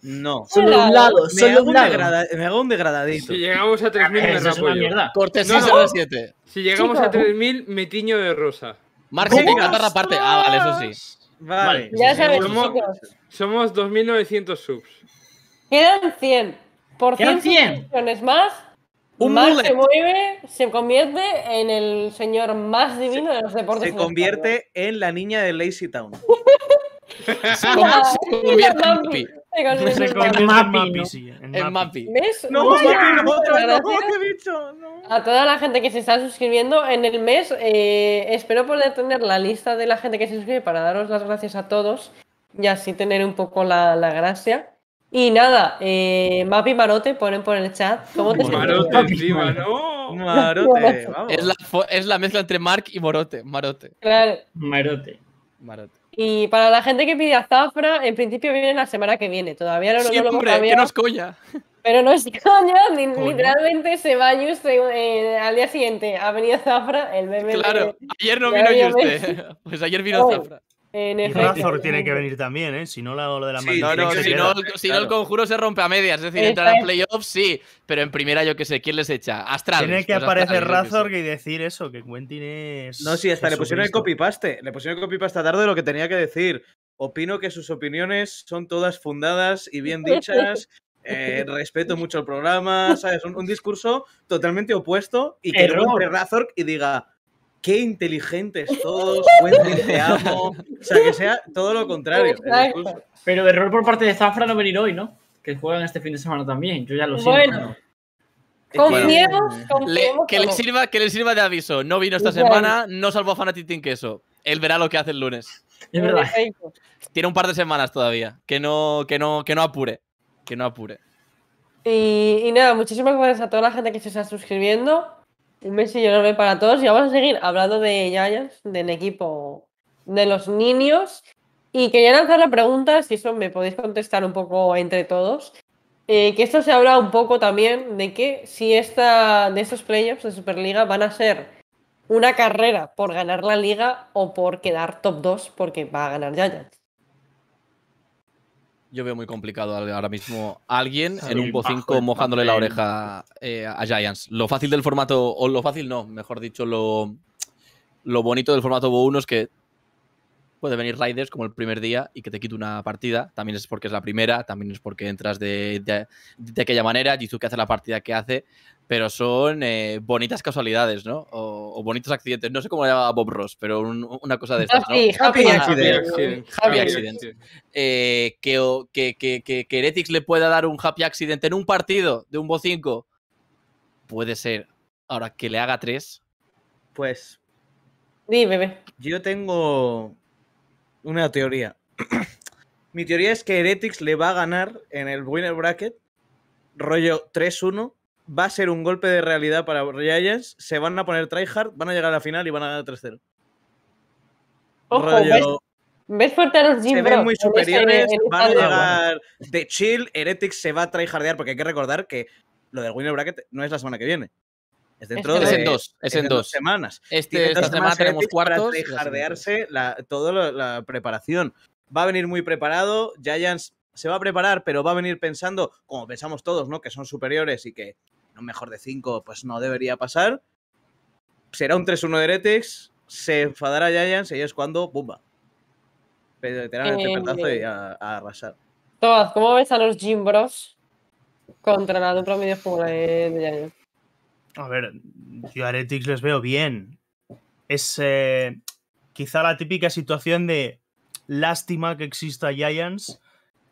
No. Solo un lado, solo un me hago un degradadito. Si llegamos a 3.000 me rapo Cortesía Si llegamos a 3.000 me tiño de rosa. Marx y la parte. Ah, vale, eso sí. Vale. Ya somos, 2.900 subs. Quedan 100. Por 100, suscripciones más, un se mueve, se convierte en el señor más divino de los deportes. Se convierte en la niña de Lazy Town. se, convierte, en convierte el Mappy, No, no, he dicho. No. A toda la gente que se está suscribiendo en el mes, eh, espero poder tener la lista de la gente que se suscribe para daros las gracias a todos y así tener un poco la, la gracia. Y nada, eh, Mappy Marote, ponen por el chat. ¿Cómo te Marote ¿no? Marote, vamos. Es la, es la mezcla entre Mark y Morote. Marote. Claro. Marote. Marote. Y para la gente que pide a Zafra, en principio viene la semana que viene. Todavía no, lo no lo hemos que nos Pero no es coña, literalmente se va Juste eh, al día siguiente. Ha venido Zafra, el bebé... Claro, ayer no vino Juste. Pues ayer vino Zafra y Razor tiene que venir también, ¿eh? Si no, lo de la si, no, el conjuro se rompe a medias. Es decir, entrar en playoffs, sí. Pero en primera, yo qué sé, ¿quién les echa? Astral. Tiene que pues aparecer Razor y decir eso, que Quentin es. No, sí, hasta le pusieron el copypaste. Le pusieron el copypaste tarde de lo que tenía que decir. Opino que sus opiniones son todas fundadas y bien dichas. Eh, respeto mucho el programa, ¿sabes? Un, discurso totalmente opuesto y que rompe Razor y diga, qué inteligentes todos, buen te amo. O sea, que sea todo lo contrario. Pero error por parte de Zafra no venir hoy, ¿no? Que juegan este fin de semana también, yo ya lo bueno. siento. Confiemos, eh, confiemos. que, le sirva, que le sirva de aviso. No vino esta semana, no salvó a que eso. Él verá lo que hace el lunes. Es verdad. Tiene un par de semanas todavía. Que no, que no, que no apure. Que no apure. y nada, muchísimas gracias a toda la gente que se está suscribiendo. Un besillo enorme para todos y vamos a seguir hablando de Giants, del equipo de los niños. Y quería lanzar la pregunta, si eso me podéis contestar un poco entre todos. Eh, que esto se habla un poco también de que si esta, de estos playoffs de Superliga van a ser una carrera por ganar la liga o por quedar top 2 porque va a ganar Giants yo veo muy complicado ahora mismo a alguien en un Bo5 mojándole la oreja eh, a Giants. Lo fácil del formato, o lo fácil no, mejor dicho, lo, lo bonito del formato Bo1 es que puede venir Raiders como el primer día y que te quita una partida. También es porque es la primera, también es porque entras de, de, aquella manera. que hace la partida que hace pero son eh, bonitas casualidades, ¿no? O, bonitos accidentes. No sé cómo le llamaba Bob Ross, pero una cosa de estas, ¿no? Happy, accident. happy accident. Eh, que, Heretics le pueda dar un happy accident en un partido de un Bo 5, puede ser. Ahora, que le haga tres. Pues... bebé. Yo tengo una teoría. Mi teoría es que Heretics le va a ganar en el winner bracket rollo 3-1 va a ser un golpe de realidad para Giants. Se van a poner tryhard, van a llegar a la final y van a ganar 3-0. Ojo, ves, ves, fuerte a los Jim Se ven muy superiores, van a llegar de chill. Heretics se va a tryhardear porque hay que recordar que lo del Winner Bracket no es la semana que viene. Es dentro de, dos, es, en semanas. Este, esta semana tenemos cuartos. Para tryhardearse toda la preparación. Va a venir muy preparado. Giants se va a preparar, pero va a venir pensando, como pensamos todos, ¿no? Que son superiores y que un mejor de 5 pues no debería pasar. Será un 3-1 de Heretics, se enfadará Giants y es cuando, ¡bumba! Pero el em, pelotazo y a, arrasar. Todas, ¿cómo ves a los Jimbros contra la dupla media de, de Giants? A ver, yo a Heretics les veo bien. Es eh, quizá la típica situación de lástima que exista Giants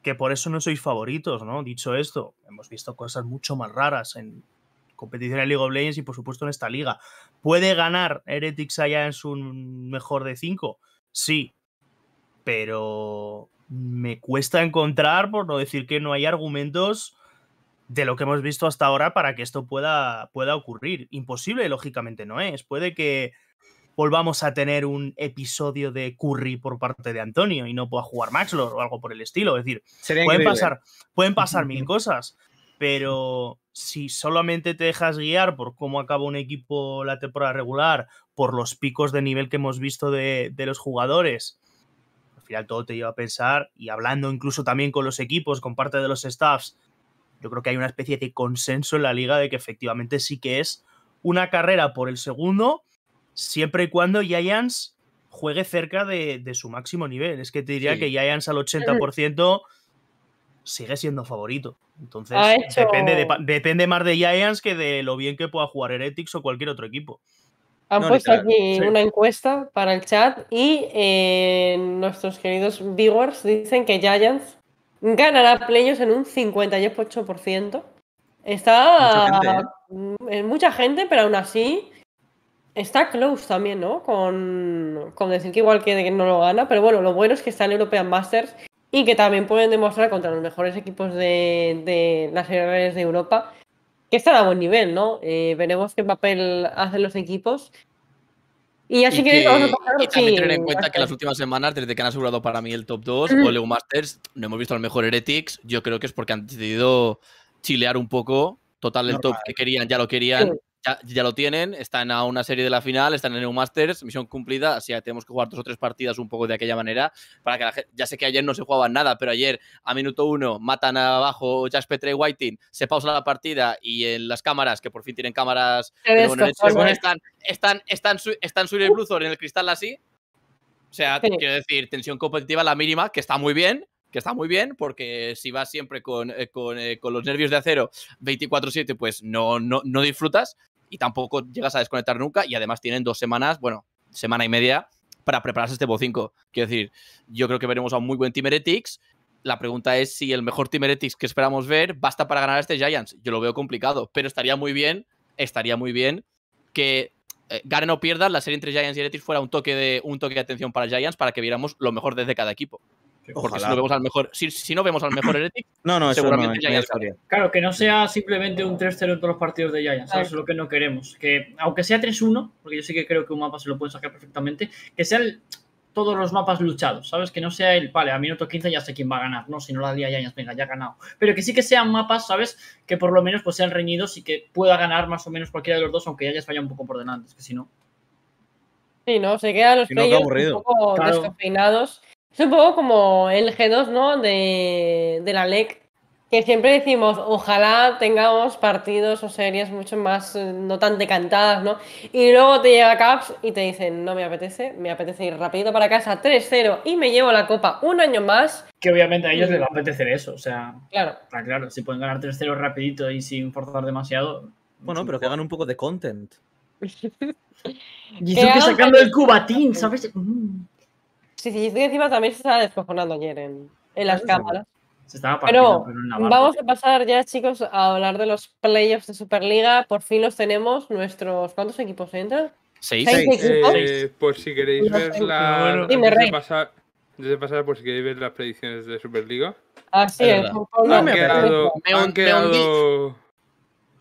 que por eso no sois favoritos, ¿no? Dicho esto, hemos visto cosas mucho más raras en competición en League of Legends y por supuesto en esta liga. ¿Puede ganar Heretics allá en su mejor de 5? Sí, pero me cuesta encontrar, por no decir que no hay argumentos de lo que hemos visto hasta ahora para que esto pueda, pueda ocurrir. Imposible, lógicamente, no es. Puede que volvamos a tener un episodio de Curry por parte de Antonio y no pueda jugar Maxlor o algo por el estilo. Es decir, pueden pasar, pueden pasar mil cosas, pero si solamente te dejas guiar por cómo acaba un equipo la temporada regular, por los picos de nivel que hemos visto de los jugadores, al final todo te lleva a pensar y hablando incluso también con los equipos, con parte de los staffs, yo creo que hay una especie de consenso en la liga de que efectivamente sí que es una carrera por el segundo siempre y cuando Giants juegue cerca de, su máximo nivel. Es que te diría que Giants al 80% sigue siendo favorito. Entonces, depende, más de Giants que de lo bien que pueda jugar Heretics o cualquier otro equipo. Han puesto aquí una encuesta para el chat y eh, nuestros queridos viewers dicen que Giants ganará playoffs en un 58%. Está ¿eh? mm, en mucha gente pero aún así Está close también, ¿no? Con, decir que igual que, no lo gana, pero bueno, lo bueno es que está en European Masters y que también pueden demostrar contra los mejores equipos de, las series de Europa que están a buen nivel, ¿no? Eh, veremos qué papel hacen los equipos. Y así que, vamos a pasar, también tener en cuenta que las últimas semanas, desde que han asegurado para mí el top 2 o el Masters, no hemos visto al mejor Heretics. Yo creo que es porque han decidido chilear un poco. Total, el top que querían ya lo querían. Ya, lo tienen, están a una serie de la final, están en New Masters, misión cumplida, así que tenemos que jugar dos o tres partidas un poco de aquella manera, para que ya sé que ayer no se jugaba nada, pero ayer a minuto uno matan abajo Jasper y Whiting, se pausa la partida y en las cámaras, que por fin tienen cámaras, están, están, están, su, el en el cristal así, o sea, quiero decir, tensión competitiva la mínima, que está muy bien, que está muy bien, porque si vas siempre con, eh, eh, los nervios de acero 24-7, pues no, no, no, disfrutas y tampoco llegas a desconectar nunca y además tienen dos semanas, bueno, semana y media para prepararse este Bo 5. Quiero decir, yo creo que veremos a un muy buen Team La pregunta es si el mejor Team que esperamos ver basta para ganar a este Giants. Yo lo veo complicado, pero estaría muy bien, estaría muy bien que eh, ganen o pierdan la serie entre Giants y Eretics fuera un toque de un toque de atención para Giants para que viéramos lo mejor desde cada equipo. Porque si no vemos al mejor, si, no vemos al mejor Heretic, no, no, seguramente ya Claro, que no sea simplemente un 3-0 en todos los partidos de Giants, ¿sabes? Eso es lo que no queremos. Que aunque sea 3-1, porque yo sí que creo que un mapa se lo puede sacar perfectamente, que sean todos los mapas luchados, ¿sabes? Que no sea el, vale, a minuto 15 ya sé quién va a ganar, ¿no? Si no la día Giants, venga, ya ha ganado. Pero que sí que sean mapas, ¿sabes? Que por lo menos pues sean reñidos y que pueda ganar más o menos cualquiera de los dos, aunque Giants vaya un poco por delante, que si no... Sí, ¿no? Se quedan los si un poco descafeinados es un poco como el G2, ¿no? De, la LEC, que siempre decimos, ojalá tengamos partidos o series mucho más, eh, no tan decantadas, ¿no? Y luego te llega Caps y te dicen, no me apetece, me apetece ir rapidito para casa 3-0 y me llevo la copa un año más. Que obviamente a ellos les va a apetecer eso, o sea, claro, claro si pueden ganar 3-0 rapidito y sin forzar demasiado. Bueno, pero que hagan un poco de content. y eso que sacando el cubatín, ¿sabes? Mm. Sí, sí, encima también se estaba descojonando ayer en, las cámaras. Se estaba pero, vamos a pasar ya, chicos, a hablar de los playoffs de Superliga. Por fin los tenemos. Nuestros, ¿cuántos equipos entran? Seis. ¿Seis, eh, por si queréis ver la. Bueno, pasar, por si queréis ver las predicciones de Superliga. Así es. han quedado. Me han quedado...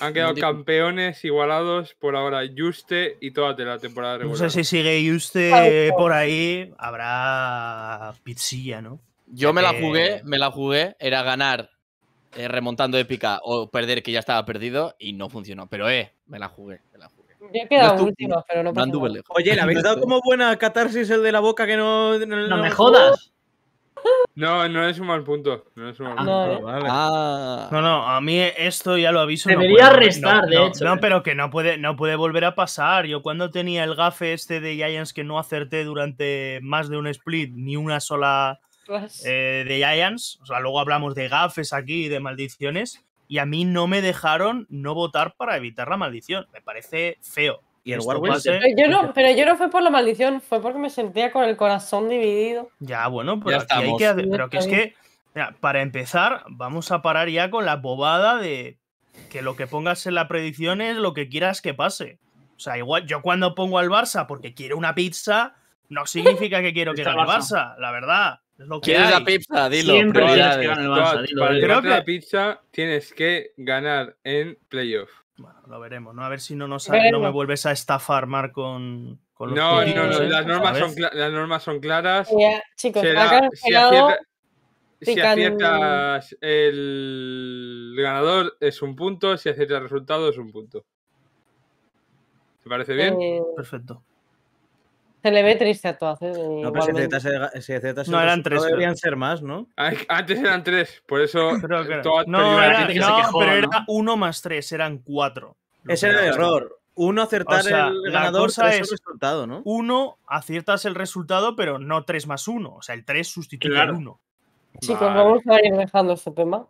Han quedado campeones igualados por ahora yuste y toda la temporada regular. No sé si sigue yuste por ahí, habrá pizzilla, ¿no? Yo me la eh, jugué, me la jugué, era ganar eh, remontando épica o perder que ya estaba perdido y no funcionó. Pero eh, me la jugué, me la jugué. quedado pero no, Oye, ¿le habéis dado como buena catarsis el de la boca que No, no me jodas. No, no es un mal punto. Ah, ah. No, no, a mí esto ya lo aviso. Debería restar, de hecho. No, eh. pero que no puede, no puede volver a pasar. Yo cuando tenía el gafe este de Giants que no acerté durante más de un split, ni una sola pues. eh, de Giants, o sea, luego hablamos de gafes aquí y de maldiciones, y a mí no me dejaron no votar para evitar la maldición. Me parece feo. ¿eh? Pero, yo no, fue por la maldición, fue porque me sentía con el corazón dividido. Ya, bueno, pero, que, es que, para empezar, vamos a parar ya con la bobada de que lo que pongas en la predicción es lo que quieras que pase. O sea, igual yo cuando pongo al Barça porque quiero una pizza, no significa que quiero que gane el Barça, la verdad. Es ¿Quieres la pizza? Dilo. Siempre ganar que la pizza tienes que ganar en playoff. Bueno, lo veremos, ¿no? A ver si no, nos, no me vuelves a estafar, Mar, con, los No, no, ¿eh? las normas, son, claras. si, aciertas el ganador es un punto, si aciertas el resultado es un punto. ¿Te parece bien? Eh, Perfecto. Se le ve triste a todas. ¿eh? No, pero si acertas el resultado, no, eran tres. Deberían ser más, ¿no? Ah, antes eran tres, por eso. no, era, pero era uno más tres, eran cuatro. Ese era el error. Uno acertar el ganador, es, el resultado, ¿no? Uno aciertas el resultado, pero no tres más uno. O sea, el tres sustituye al uno. Sí, pues vamos a ir dejando este tema.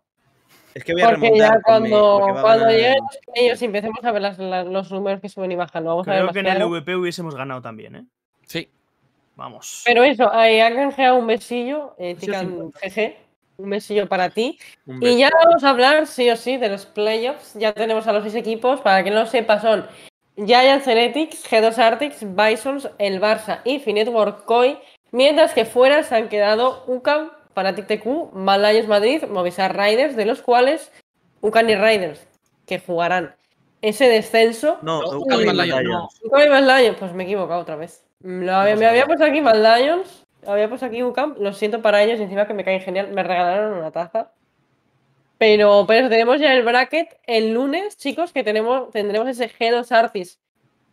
Es que voy a Porque ya cuando, cuando ellos y empecemos a ver los números que suben y bajan, vamos Creo a ver que en el VP hubiésemos ganado también, ¿eh? Sí. Vamos. Pero eso, ahí han canjeado un besillo, eh, tican, un besillo para ti. y ya vamos a hablar, sí o sí, de los playoffs. Ya tenemos a los seis equipos. Para que no lo sepa, son Giants Genetics, G2 Artics Bisons, el Barça y Finetwork Koi. Mientras que fuera se han quedado UCAM, Fanatic TQ, Malayos Madrid, Movistar Riders, de los cuales UCAM y Riders, que jugarán ese descenso. No, UCAM y Malayos. UCAM y Malayos, pues me he equivocado otra vez. Mm, había, me había puesto aquí me había puesto aquí Ucamp, lo siento para ellos, encima que me caen genial, me regalaron una taza. Pero, pero tenemos ya el bracket el lunes, chicos, que tenemos, tendremos ese G2 Artis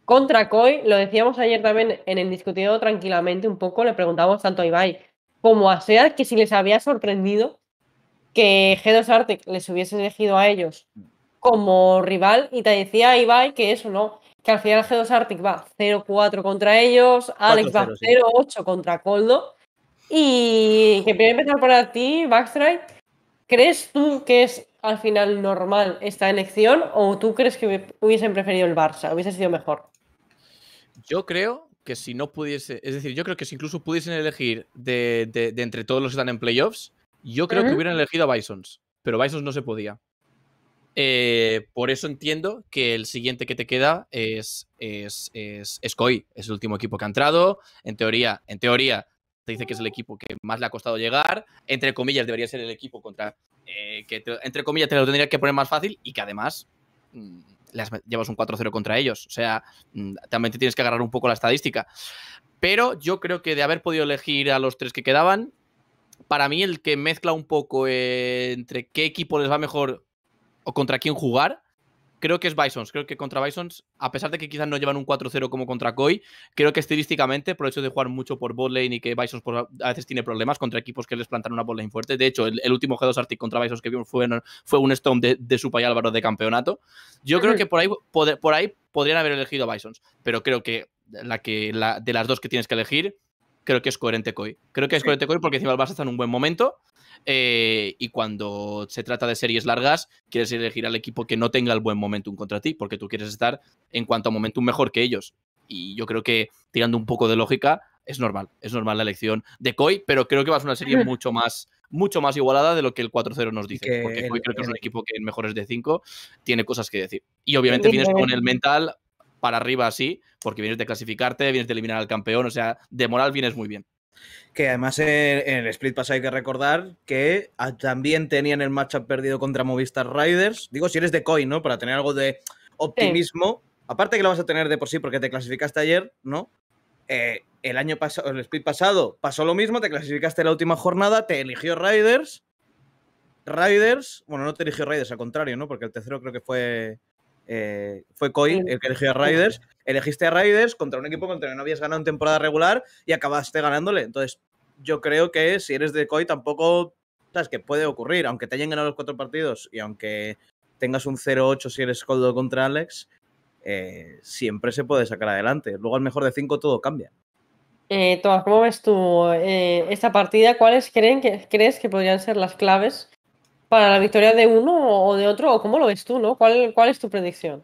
contra Koi. Lo decíamos ayer también en el discutido tranquilamente un poco, le preguntamos tanto a Ibai como a Seat que si les había sorprendido que G2 Arctic les hubiese elegido a ellos como rival y te decía Ibai que eso no, que al final G2 Arctic va 0-4 contra ellos, Alex va 0-8 contra Coldo. Y que primero empezar para ti, Backstrike. ¿Crees tú que es al final normal esta elección o tú crees que hubiesen preferido el Barça? ¿Hubiese sido mejor? Yo creo que si no pudiese, es decir, yo creo que si incluso pudiesen elegir de, entre todos los que están en playoffs, yo creo que hubieran elegido a Bisons, pero Bisons no se podía. Eh, por eso entiendo que el siguiente que te queda es, es, es, es Koi, es el último equipo que ha entrado. En teoría, en teoría, te dice que es el equipo que más le ha costado llegar. Entre comillas, debería ser el equipo contra. Eh, que entre comillas, te lo tendría que poner más fácil y que además mm, llevas un 4-0 contra ellos. O sea, mm, también te tienes que agarrar un poco la estadística. Pero yo creo que de haber podido elegir a los tres que quedaban, para mí el que mezcla un poco entre qué equipo les va mejor o contra quién jugar, creo que es Bisons. Creo que contra Bisons, a pesar de que quizás no llevan un 4-0 como contra Koi, creo que estilísticamente, por el hecho de jugar mucho por botlane y que Bisons a veces tiene problemas contra equipos que les plantan una botlane fuerte. De hecho, el, último G2 Arctic contra Bisons que vimos fue, fue un Stone de, su payálvaro de campeonato. Yo creo que por ahí, ahí podrían haber elegido a Bisons, pero creo que, la que la, de las dos que tienes que elegir, creo que es coherente Koi. Creo que es coherente Koi porque encima el Barça está en un buen momento. Eh, y cuando se trata de series largas, quieres elegir al equipo que no tenga el buen momentum contra ti, porque tú quieres estar en cuanto a momentum mejor que ellos. Y yo creo que tirando un poco de lógica, es normal, es normal la elección de Koi, pero creo que va a ser una serie mucho más, mucho más igualada de lo que el 4-0 nos dice. porque Koi creo que es un equipo que en mejores de 5 tiene cosas que decir. Y obviamente vienes con el mental para arriba así, porque vienes de clasificarte, vienes de eliminar al campeón, o sea, de moral vienes muy bien. Que además eh, en, el split pass hay que recordar que ah, también tenían el matchup perdido contra Movistar Riders. Digo, si eres de coin, ¿no? Para tener algo de optimismo. Aparte que lo vas a tener de por sí porque te clasificaste ayer, ¿no? Eh, el año pasado, el split pasado, pasó lo mismo, te clasificaste la última jornada, te eligió Riders. Riders, bueno, no te eligió Riders, al contrario, ¿no? Porque el tercero creo que fue eh, fue Koi el que eligió a Riders. Elegiste a Riders contra un equipo contra el que no habías ganado en temporada regular y acabaste ganándole. Entonces, yo creo que si eres de Koi tampoco sabes que puede ocurrir, aunque te hayan ganado los cuatro partidos y aunque tengas un 0-8 si eres Coldo contra Alex, eh, siempre se puede sacar adelante. Luego al mejor de cinco, todo cambia. Eh, Tomás, ¿cómo ves tú eh, esta partida? ¿Cuáles creen que, crees que podrían ser las claves para la victoria de uno o de otro, o cómo lo ves tú, ¿no? ¿Cuál, cuál es tu predicción?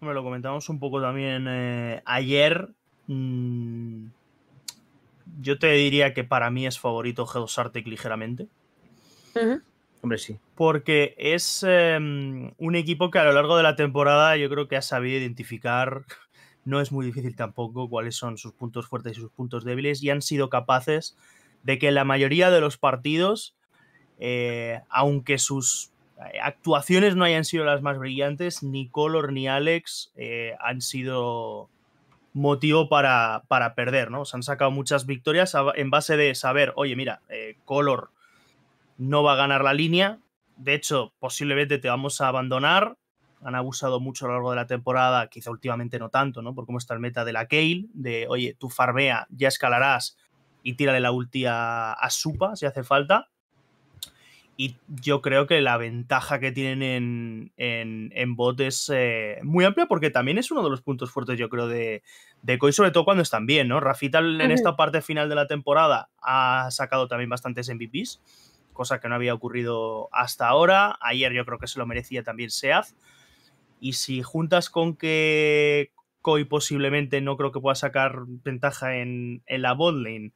Hombre, lo comentamos un poco también eh, ayer. Mm, yo te diría que para mí es favorito G2 Artec ligeramente. Hombre, sí. Porque es em, un equipo que a lo largo de la temporada yo creo que ha sabido identificar, no es muy difícil tampoco, cuáles son sus puntos fuertes y sus puntos débiles, y han sido capaces de que la mayoría de los partidos eh, aunque sus eh, actuaciones no hayan sido las más brillantes, ni Color ni Alex eh, han sido motivo para, para, perder, ¿no? Se han sacado muchas victorias en base de saber, oye, mira, Color no va a ganar la línea, de hecho, posiblemente te vamos a abandonar, han abusado mucho a lo largo de la temporada, quizá últimamente no tanto, ¿no? Por cómo está el meta de la Kale, de, oye, tú farmea, ya escalarás y tírale la ulti a Supa si hace falta. Y yo creo que la ventaja que tienen en, en, bot es eh, muy amplia porque también es uno de los puntos fuertes, yo creo, de, de Koi, sobre todo cuando están bien, ¿no? Rafita en esta parte final de la temporada ha sacado también bastantes MVPs, cosa que no había ocurrido hasta ahora. Ayer yo creo que se lo merecía también Seaz. Y si juntas con que Koi posiblemente no creo que pueda sacar ventaja en, en la botlane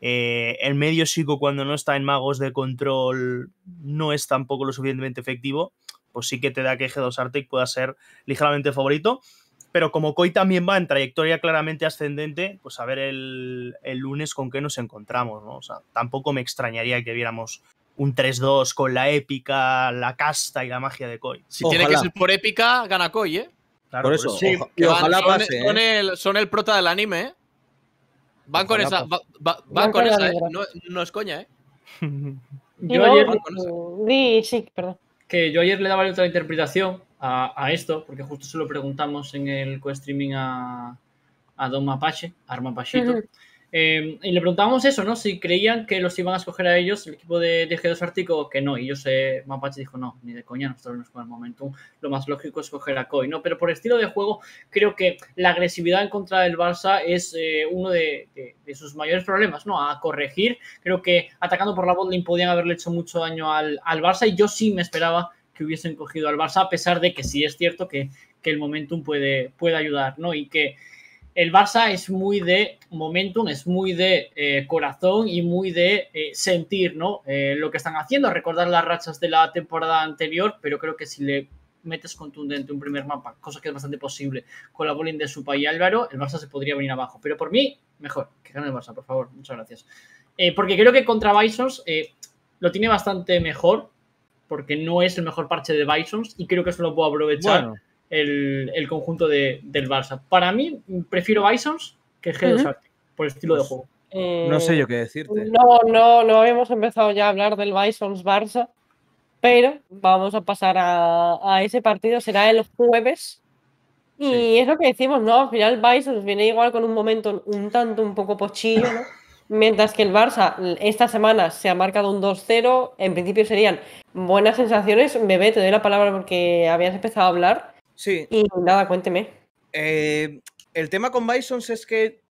eh, el medio psico cuando no está en magos de control no es tampoco lo suficientemente efectivo, pues sí que te da que G2 Arctic pueda ser ligeramente favorito. Pero como Koi también va en trayectoria claramente ascendente, pues a ver el, lunes con qué nos encontramos, ¿no? O sea, tampoco me extrañaría que viéramos un 3-2 con la épica, la casta y la magia de Koi. Si tiene que ser por épica, gana Koi, ¿eh? Claro, por eso. son, ¿eh? el, son el prota del anime, ¿eh? Van con esa, va, van con esa, ¿eh? no, es coña, ¿eh? yo ayer, perdón. Que yo ayer le daba otra interpretación a, esto, porque justo se lo preguntamos en el co-streaming a, Don Mapache, Arma Pachito. Em, y le preguntábamos eso, ¿no? Si creían que los iban a escoger a ellos, el equipo de, G2 o que no. Y yo sé, Mapache dijo, no, ni de coña, nosotros no con el Momentum. Lo más lógico es escoger a Koi, ¿no? Pero por estilo de juego, creo que la agresividad en contra del Barça es eh, uno de, sus mayores problemas, ¿no? A corregir. Creo que atacando por la botlane podían haberle hecho mucho daño al, Barça y yo sí me esperaba que hubiesen cogido al Barça, a pesar de que sí es cierto que, que el Momentum puede, puede ayudar, ¿no? Y que el Barça es muy de momentum, es muy de eh, corazón y muy de eh, sentir ¿no? Eh, lo que están haciendo, recordar las rachas de la temporada anterior, pero creo que si le metes contundente un primer mapa, cosa que es bastante posible, con la bowling de Supa y Álvaro, el Barça se podría venir abajo. Pero por mí, mejor, que gane el Barça, por favor, muchas gracias. porque creo que contra Bisons lo tiene bastante mejor, porque no es el mejor parche de Bisons y creo que eso lo puedo aprovechar el, conjunto de, del Barça. Para mí, prefiero Bisons que G2 por el estilo de pues, juego. Eh, no sé yo qué decirte. No, no, no habíamos empezado ya a hablar del Bisons Barça, pero vamos a pasar a, ese partido, será el jueves. Y es lo que decimos, ¿no? Al final Bisons viene igual con un momento un tanto un poco pochillo, Mientras que el Barça esta semana se ha marcado un 2-0, en principio serían buenas sensaciones. Bebé, te doy la palabra porque habías empezado a hablar. Sí. Y nada, cuénteme. Eh, el tema con Bisons es que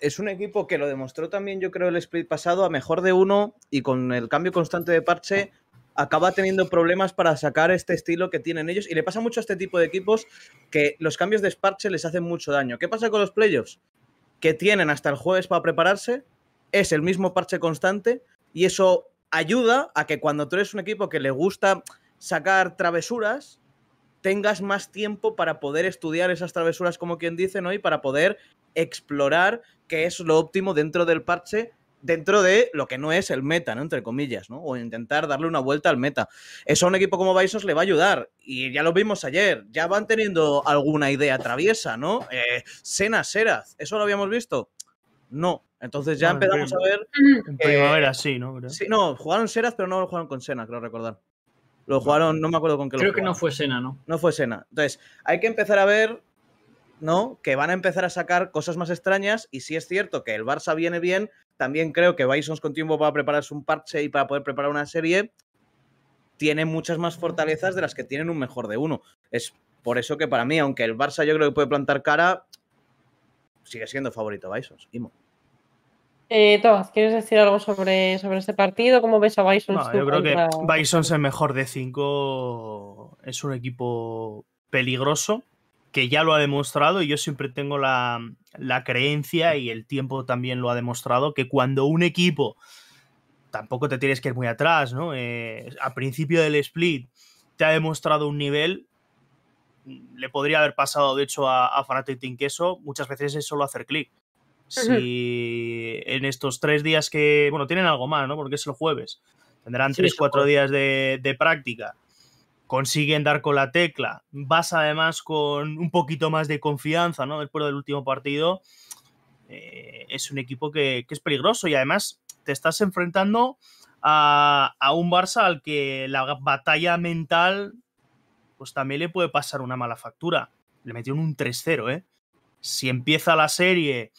es un equipo que lo demostró también, yo creo, el split pasado a mejor de uno y con el cambio constante de parche acaba teniendo problemas para sacar este estilo que tienen ellos. Y le pasa mucho a este tipo de equipos que los cambios de parche les hacen mucho daño. ¿Qué pasa con los playoffs? Que tienen hasta el jueves para prepararse, es el mismo parche constante y eso ayuda a que cuando tú eres un equipo que le gusta sacar travesuras, tengas más tiempo para poder estudiar esas travesuras, como quien dice, ¿no? Y para poder explorar qué es lo óptimo dentro del parche, dentro de lo que no es el meta, ¿no? Entre comillas, ¿no? O intentar darle una vuelta al meta. Eso a un equipo como Baisos le va a ayudar. Y ya lo vimos ayer. Ya van teniendo alguna idea traviesa, ¿no? Eh, Sena, Seraz, ¿eso lo habíamos visto? No. Entonces ya empezamos a ver. En primavera sí, ¿no? Sí, no, jugaron Seraz, pero no lo jugaron con Sena, creo recordar. Lo jugaron, no me acuerdo con qué Creo lo Creo que no fue Sena, ¿no? No fue Sena. Entonces, hay que empezar a ver, ¿no? Que van a empezar a sacar cosas más extrañas. Y si es cierto que el Barça viene bien, también creo que Bisons con tiempo para prepararse un parche y para poder preparar una serie tiene muchas más fortalezas de las que tienen un mejor de uno. Es por eso que para mí, aunque el Barça yo creo que puede plantar cara, sigue siendo favorito Bisons. Imo. Eh, Tomás, ¿quieres decir algo sobre, sobre este partido? ¿Cómo ves a Bison? yo creo que Bison es el mejor de cinco. Es un equipo peligroso que ya lo ha demostrado y yo siempre tengo la, creencia y el tiempo también lo ha demostrado que cuando un equipo tampoco te tienes que ir muy atrás, ¿no? Eh, a principio del split te ha demostrado un nivel, le podría haber pasado de hecho a, a Fanatic Team Queso, muchas veces es solo hacer clic. Si en estos tres días que, bueno, tienen algo más, ¿no? Porque es el jueves. Tendrán tres, cuatro días de, práctica consiguen dar con la tecla, vas además con un poquito más de confianza, ¿no? Después del último partido, eh, es un equipo que, es peligroso y además te estás enfrentando a, a, un Barça al que la batalla mental, pues también le puede pasar una mala factura. Le metieron un 3-0, ¿eh? Si empieza la serie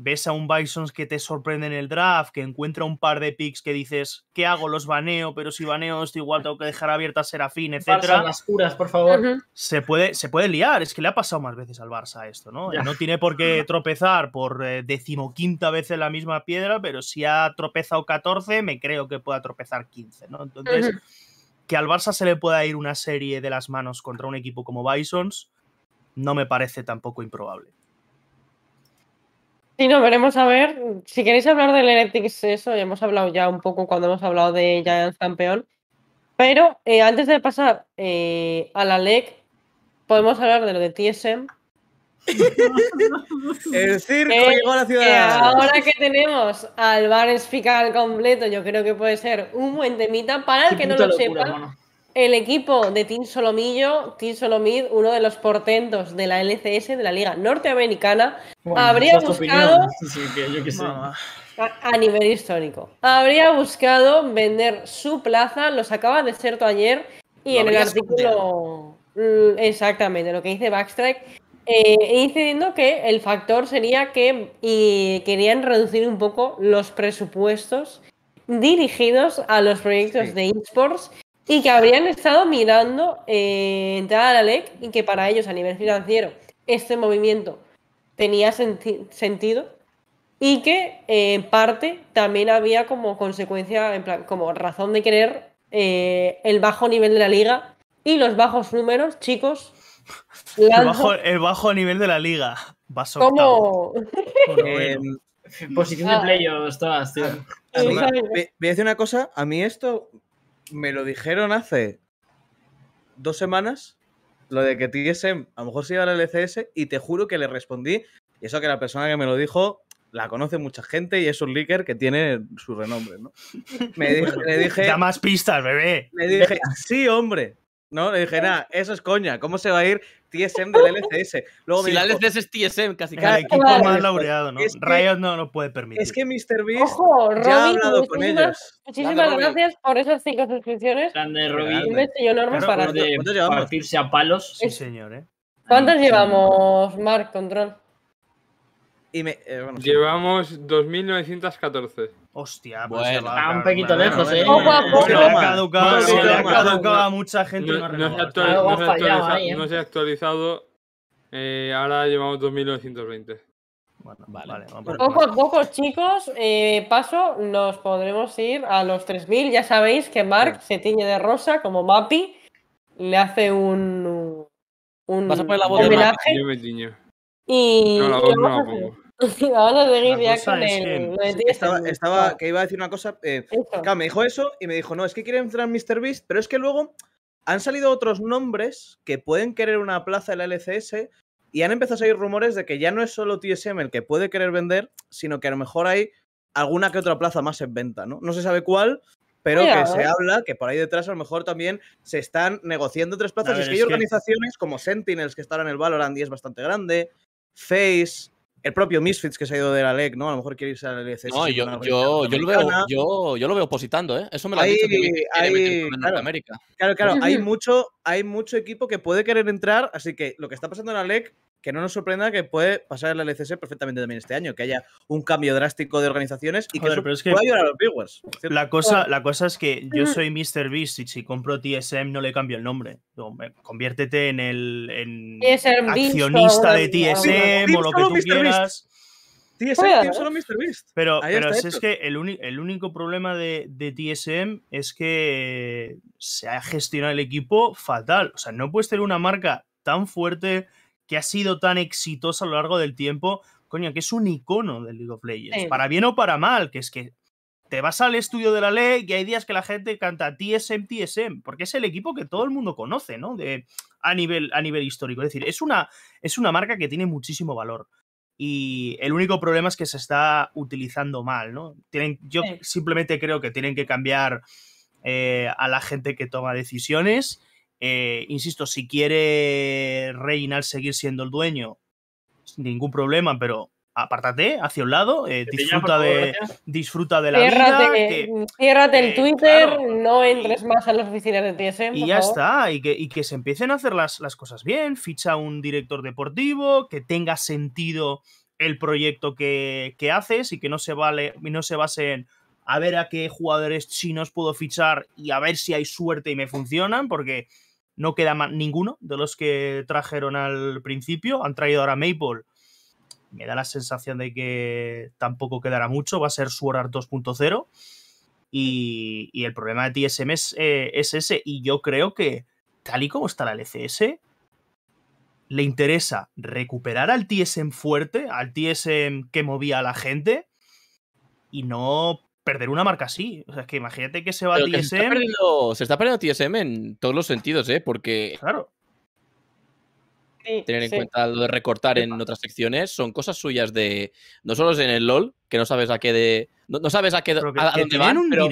ves a un Bisons que te sorprende en el draft, que encuentra un par de picks que dices, ¿qué hago? Los baneo, pero si baneo esto igual tengo que dejar abierta a Serafín, etcétera. las curas, por favor. se, puede, se puede liar, es que le ha pasado más veces al Barça esto, ¿no? No tiene por qué tropezar por eh, decimoquinta vez en la misma piedra, pero si ha tropezado 14, me creo que pueda tropezar 15, ¿no? Entonces, que al Barça se le pueda ir una serie de las manos contra un equipo como Bisons, no me parece tampoco improbable. Sí, no, veremos a ver. Si queréis hablar del Electric, eso ya hemos hablado ya un poco cuando hemos hablado de Giants campeón. Pero eh, antes de pasar eh, a la LEC, podemos hablar de lo de TSM. el circo eh, llegó a la ciudad. ahora que tenemos al Bar fiscal completo, yo creo que puede ser un buen temita para el que no lo sepa el equipo de Team Solomillo, Team Solomid, uno de los portentos de la LCS, de la Liga Norteamericana, habría buscado. A, nivel histórico. Habría buscado vender su plaza, los acaba de ser ayer, y en el artículo. Mm, exactamente, lo que dice Backstrike, eh, e incidiendo que el factor sería que querían reducir un poco los presupuestos dirigidos a los proyectos de esports y que habrían estado mirando eh, entrar a la LEC y que para ellos a nivel financiero este movimiento tenía sentido y que eh, en parte también había como consecuencia, como razón de querer eh, el bajo nivel de la liga y los bajos números, chicos. El bajo, el bajo, nivel de la liga. Vas ¿Cómo? Eh, posición de ah. playoffs, todas, tío. Voy a decir una cosa, a mí esto me lo dijeron hace dos semanas, lo de que TSM a lo mejor se iba al LCS, y te juro que le respondí, y eso que la persona que me lo dijo la conoce mucha gente y es un leaker que tiene su renombre, ¿no? Me dije, le dije... Da más pistas, bebé. Le dije, sí, hombre. No, le dije, nada, eso es coña, ¿cómo se va a ir TSM del LCS. Luego si LCS es TSM, casi cada claro, equipo más laureado, ¿no? Rayos no lo puede permitir. Es que Mr. Beast Ojo, Robin, ya ha hablado con ellos. Muchísimas gracias por esas cinco suscripciones. Grande Robin. Yo claro, para de partirse a palos. Sí, señor, ¿eh? ¿Cuántas llevamos, Mark, control? Y me, eh, bueno, Llevamos 2.914. Hostia, pues está un poquito lejos, ¿eh? Poco a poco. Se le ha caducado, se le ha caducado a mucha gente. No, se, ¿eh? no, se, ha actualizado. Eh, ahora llevamos 2920. Bueno, vale. vale poco a poco, chicos, eh, paso, nos podremos ir a los 3000. Ya sabéis que Mark se tiñe de rosa como Mappy. Le hace un. un ¿Vas a poner la voz de Mappy? Yo me tiño. Y. No, la voz no la pongo. Vamos ya con estaba, que iba a decir una cosa. Eh, me dijo eso y me dijo, no, es que quiere entrar en Beast, pero es que luego han salido otros nombres que pueden querer una plaza en la LCS y han empezado a salir rumores de que ya no es solo TSM el que puede querer vender, sino que a lo mejor hay alguna que otra plaza más en venta, ¿no? No se sabe cuál, pero que se ¿eh? habla que por ahí detrás a lo mejor también se están negociando tres plazas. es que hay organizaciones como Sentinels que están en el Valorant y es bastante grande, Face, el propio Misfits que se ha ido de la LEC, ¿no? A lo mejor quiere irse a la LEC. No, yo, yo, yo, lo veo, yo, yo, lo veo positando, ¿eh? Eso me lo ha dicho que hay, claro, América. Claro, claro, hay mucho, hay mucho equipo que puede querer entrar, así que lo que está pasando en la LEC que no nos sorprenda que puede pasar el LCS perfectamente también este año, que haya un cambio drástico de organizaciones y que, pueda ayudar a los viewers. La cosa, la cosa es que yo soy Mr. Beast y si compro TSM no le cambio el nombre. conviértete en el accionista de TSM o lo que tú quieras. TSM, solo Mr. Beast. Pero, es que el, único problema de, de, TSM es que se ha gestionado el equipo fatal. O sea, no puedes tener una marca tan fuerte que ha sido tan exitosa a lo largo del tiempo, coño, que es un icono del League of Legends, para bien o para mal, que es que te vas al estudio de la ley y hay días que la gente canta TSM, TSM, porque es el equipo que todo el mundo conoce, ¿no? De, a, nivel, a nivel histórico. Es decir, es una, es una marca que tiene muchísimo valor. Y el único problema es que se está utilizando mal, ¿no? yo simplemente creo que tienen que cambiar eh, a la gente que toma decisiones eh, insisto, si quiere reinar seguir siendo el dueño, sin ningún problema, pero apártate hacia un lado, eh, disfruta, de, disfruta de la vida. Mm, el eh, Twitter, no entres más a las oficinas de TSM. Y ya está, y que, se empiecen a hacer las, cosas bien, ficha un director deportivo, que tenga sentido el proyecto que, que haces y que no se, vale, no se base en a ver a qué jugadores chinos puedo fichar y a ver si hay suerte y me funcionan, porque no queda ninguno de los que trajeron al principio. Han traído ahora Maple. Me da la sensación de que tampoco quedará mucho. Va a ser Sword Art 2.0. Y, el problema de TSM eh, es, ese. Y yo creo que, tal y como está la LCS, le interesa recuperar al TSM fuerte, al TSM que movía a la gente, y no perder una marca así. O sea, es que imagínate que se va a TSM. se está perdiendo TSM en todos los sentidos, ¿eh? Porque claro tener en cuenta lo de recortar en otras secciones, son cosas suyas de. No solo en el LOL, que no sabes a qué de. No, sabes a qué a dónde van. un pero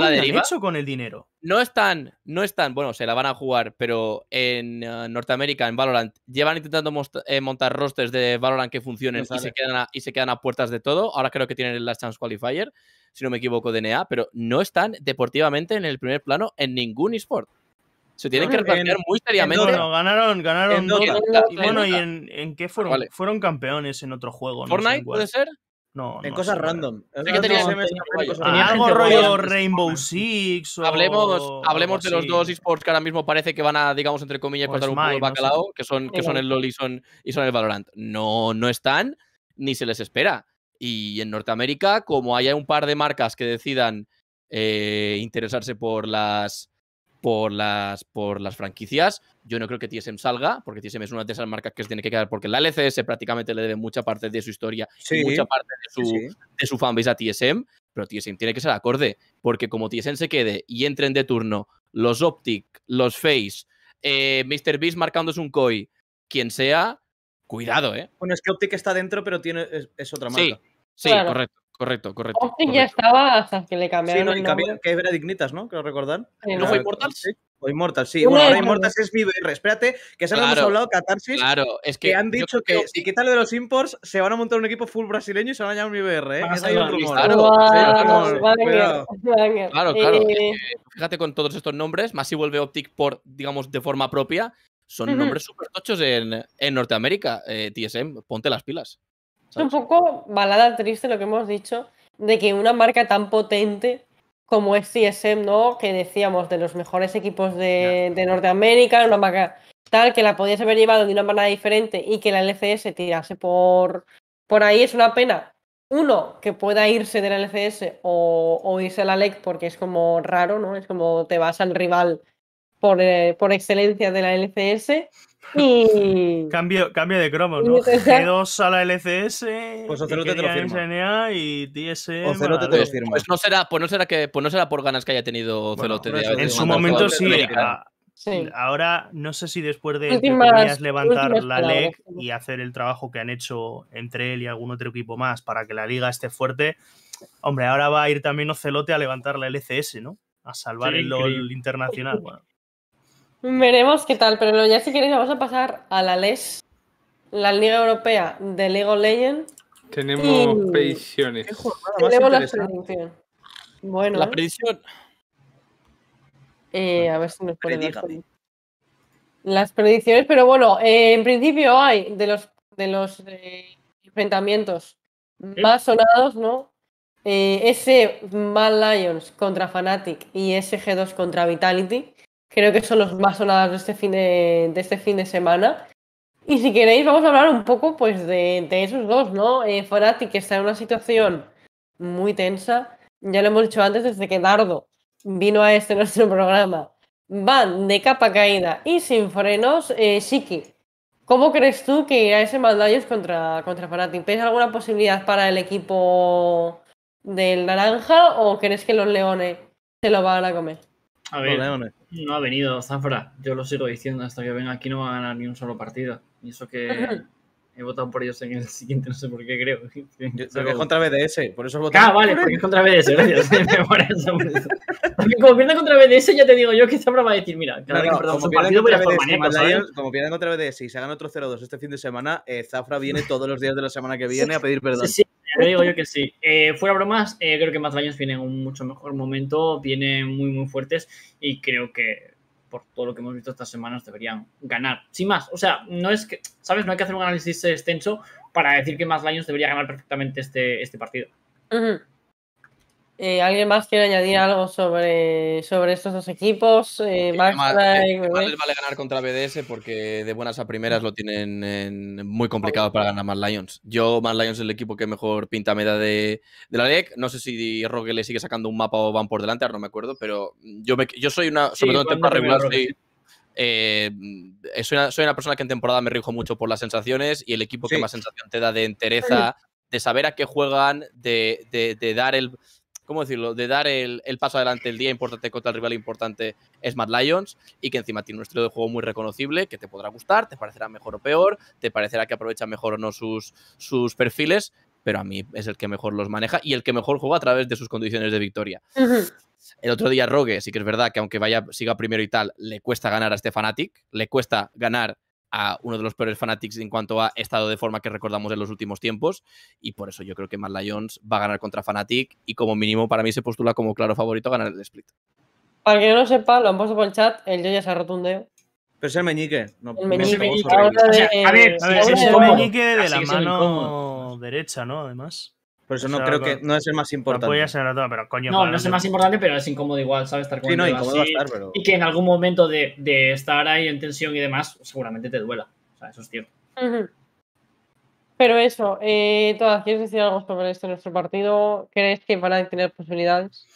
han hecho con el dinero? No están, no están, bueno, se la van a jugar, pero en eh, Norteamérica, en Valorant, llevan intentando eh, montar rosters de Valorant que funcionen y, se quedan a, y se quedan a puertas de todo. Ahora creo que tienen el Last Chance Qualifier, si no me equivoco, de DNA, pero no están deportivamente en el primer plano en ningún eSport. Se tienen que replantear muy seriamente. ganaron, ganaron. bueno, ¿y en, qué fueron? Fueron campeones en otro juego. ¿Fortnite puede ser? No, en cosas random. rollo Rainbow Six. Hablemos, hablemos de los dos esports que ahora mismo parece que van a, digamos, entre comillas, pasar un poco el bacalao, que son, que son eh. el LOL y son, y son el Valorant. No, no están, ni se les espera. Y en Norteamérica, como haya un par de marcas que decidan eh, interesarse por las por las, por las franquicias. Yo no creo que TSM salga, porque TSM es una de esas marcas que se tiene que quedar, porque la LCS prácticamente le debe mucha parte de su historia y mucha parte de su, de su fanbase a TSM, pero TSM tiene que ser acorde, porque como TSM se quede y entren de turno los Optic, los Face, eh, Mr. Beast marcándose un COI, quien sea, cuidado, ¿eh? Bueno, es que Optic está dentro, pero tiene, es, otra marca. Sí, correcto. Correcto, correcto. Optic ya estaba hasta que le cambiaron. Sí, no, y cambiaron, que era Dignitas, ¿no? Que recordar. recordan. ¿No fue Immortals? Sí. O Immortals, sí. Bueno, ahora Immortals es VBR. Espérate, que se hemos hablado Catarsis. Claro, es que. que han dicho que, si quitan lo de los imports, se van a montar un equipo full brasileño y se van a llamar VBR, ¿eh? un rumor. Claro, claro. claro, claro. Eh, fíjate con todos estos nombres. más si vuelve Optic por, digamos, de forma propia. Son nombres súper tochos en, en Norteamérica. Eh, TSM, ponte las pilas. Es un poco balada triste lo que hemos dicho, de que una marca tan potente como es CSM, ¿no? Que decíamos, de los mejores equipos de, de Norteamérica, una marca tal, que la podías haber llevado de una manera diferente y que la LCS tirase por, por ahí, es una pena. Uno, que pueda irse de la LCS o, irse a la LEC porque es como raro, ¿no? Es como te vas al rival por, eh, por excelencia de la LCS cambio, cambio de cromos, ¿no? G2 a la LCS, pues Ocelote te lo firma. y TSM. Ocelote te lo firma. Pues no será, pues no será que, pues no será por ganas que haya tenido Ocelote. en su momento sí. Ahora, no sé si después de levantar la LEC y hacer el trabajo que han hecho entre él y algún otro equipo más para que la liga esté fuerte, hombre, ahora va a ir también Ocelote a levantar la LCS, ¿no? A salvar el LOL internacional. Veremos qué tal, pero ya si queréis vamos a pasar a la LES, la Liga Europea de League of Legends. Tenemos predicciones. Tenemos las predicciones. Bueno. La eh. predicción. Eh, a ver si nos ponen las, predicciones, pero bueno, eh, en principio hay de los de los enfrentamientos ¿Mm? más sonados, ¿no? ese Mad Lions contra Fnatic y SG2 contra Vitality. Creo que son los más sonados de este fin de, este fin de semana. Y si queréis, vamos a hablar un poco pues, de, esos dos, ¿no? Eh, Forati, que está en una situación muy tensa. Ya lo hemos dicho antes, desde que Dardo vino a este nuestro programa. Van de capa caída y sin frenos, eh, Shiki. ¿Cómo crees tú que irá ese Maldayos contra, contra Forati? ¿Ves alguna posibilidad para el equipo del Naranja o crees que los Leones se lo van a comer? A ver, Leones. No ha venido Zafra, yo lo sigo diciendo, hasta que venga aquí no va a ganar ni un solo partido. Y eso que he votado por ellos en el siguiente, no sé por qué creo. porque es contra BDS, por eso he votado. Ah, vale, porque es contra BDS, gracias. como pierden contra BDS, ya te digo yo que Zafra va a decir, mira, cada no, no, como pierden contra, BDS y se hagan otro 0-2 este fin de semana, eh, Zafra viene todos los días de la semana que viene a pedir perdón. Yo digo yo que sí. Eh, fuera bromas, eh, creo que más viene en un mucho mejor momento, viene muy, muy fuertes y creo que por todo lo que hemos visto estas semanas deberían ganar. Sin más, o sea, no es que, ¿sabes? No hay que hacer un análisis extenso para decir que más debería ganar perfectamente este, este partido. Eh, ¿Alguien más quiere añadir algo sobre, sobre estos dos equipos? Eh, eh, vale ganar contra BDS porque de buenas a primeras lo tienen muy complicado para ganar más Lions. Yo, más Lions es el equipo que mejor pinta me de, de, la LEC. No sé si Rogue le sigue sacando un mapa o van por delante, ahora no me acuerdo, pero yo, yo soy una. Sobre todo en temporada regular, soy, una, persona que en temporada me rijo mucho por las sensaciones y el equipo que más sensación te da de entereza, de saber a qué juegan, de dar el ¿cómo decirlo?, de dar el, paso adelante el día importante contra el rival importante es Mad Lions y que encima tiene un estilo de juego muy reconocible que te podrá gustar, te parecerá mejor o peor, te parecerá que aprovecha mejor o no sus, sus perfiles, pero a mí es el que mejor los maneja y el que mejor juega a través de sus condiciones de victoria. El otro día Rogue, sí que es verdad que aunque vaya, siga primero y tal, le cuesta ganar a este Fanatic, le cuesta ganar a uno de los peores Fanatics en cuanto a estado de forma que recordamos en los últimos tiempos. Y por eso yo creo que Matt Lyons va a ganar contra Fanatic y como mínimo para mí se postula como claro favorito ganar el split. Para que no sepa, lo han puesto por el chat, el yo ya se ha dedo Pero es el meñique. a ver, a es el meñique de la mano derecha, ¿no? Además. Por eso no creo que no es el más importante. No, ser pero coño, no, no es el más importante, pero es incómodo igual, ¿sabes? Estar con sí, no, Y que en algún momento de, estar ahí en tensión y demás, seguramente te duela. O sea, eso es cierto. Pero eso, eh, ¿todas quieres decir algo sobre en nuestro partido? ¿Crees que van a tener posibilidades?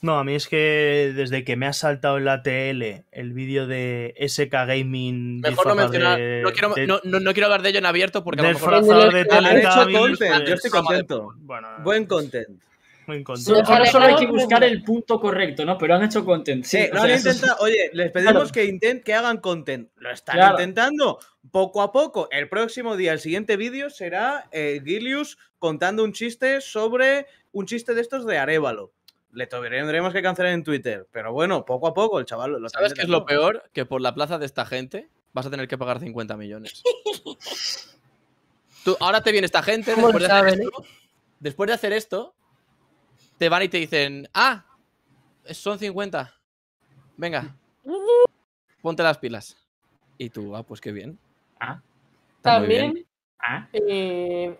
No, a mí es que desde que me ha saltado en la TL el vídeo de SK Gaming. Mejor no mencionar. no, quiero, no, no, quiero hablar de ello en abierto porque a lo mejor. De hecho pues, contento. Buen content. solo hay que buscar el punto correcto, ¿no? Pero han hecho content. Sí, eh, Oye, les pedimos que, intent, que hagan content. Lo están intentando poco a poco. El próximo día, el siguiente vídeo será eh, Gilius contando un chiste sobre un chiste de estos de Arevalo le tendremos que cancelar en Twitter. Pero bueno, poco a poco el chaval lo ¿Sabes qué es lo peor? Que por la plaza de esta gente vas a tener que pagar 50 millones. ahora te viene esta gente, eh? después de, hacer esto, te van y te dicen, ah, son 50. Venga, ponte las pilas. Y tú, ah, pues qué bien. Ah, también. Ah. Eh,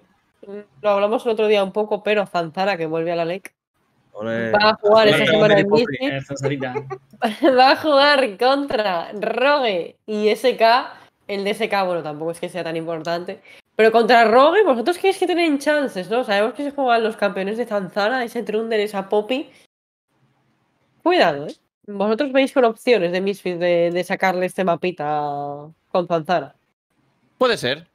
lo hablamos el otro día un poco, pero Zanzara, que vuelve a la ley Va a jugar Va a jugar contra Rogue y SK. El de SK, bueno, tampoco es que sea tan importante. Pero contra Rogue, vosotros creéis que tienen chances, ¿no? Sabemos que se juegan los campeones de Zanzara, ese Trunder, esa Poppy. Cuidado, ¿eh? Vosotros veis con opciones de Misfit de, sacarle este mapita con Zanzara. Puede ser.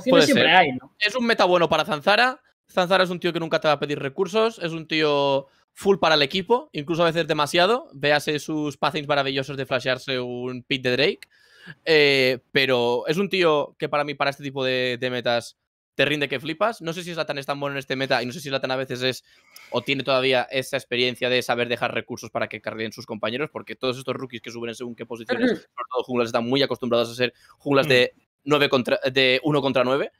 siempre hay, ¿no? Es un meta bueno para Zanzara. Zanzara es un tío que nunca te va a pedir recursos. Es un tío full para el equipo, incluso a veces demasiado. Véase sus passings maravillosos de flashearse un pit de Drake. Eh, pero es un tío que para mí, para este tipo de, metas, te rinde que flipas. No sé si Zlatan es tan bueno en este meta y no sé si tan a veces es o tiene todavía esa experiencia de saber dejar recursos para que carguen sus compañeros, porque todos estos rookies que suben según qué posiciones, sobre todo junglas, están muy acostumbrados a ser junglas de mm contra, de 1 contra 9.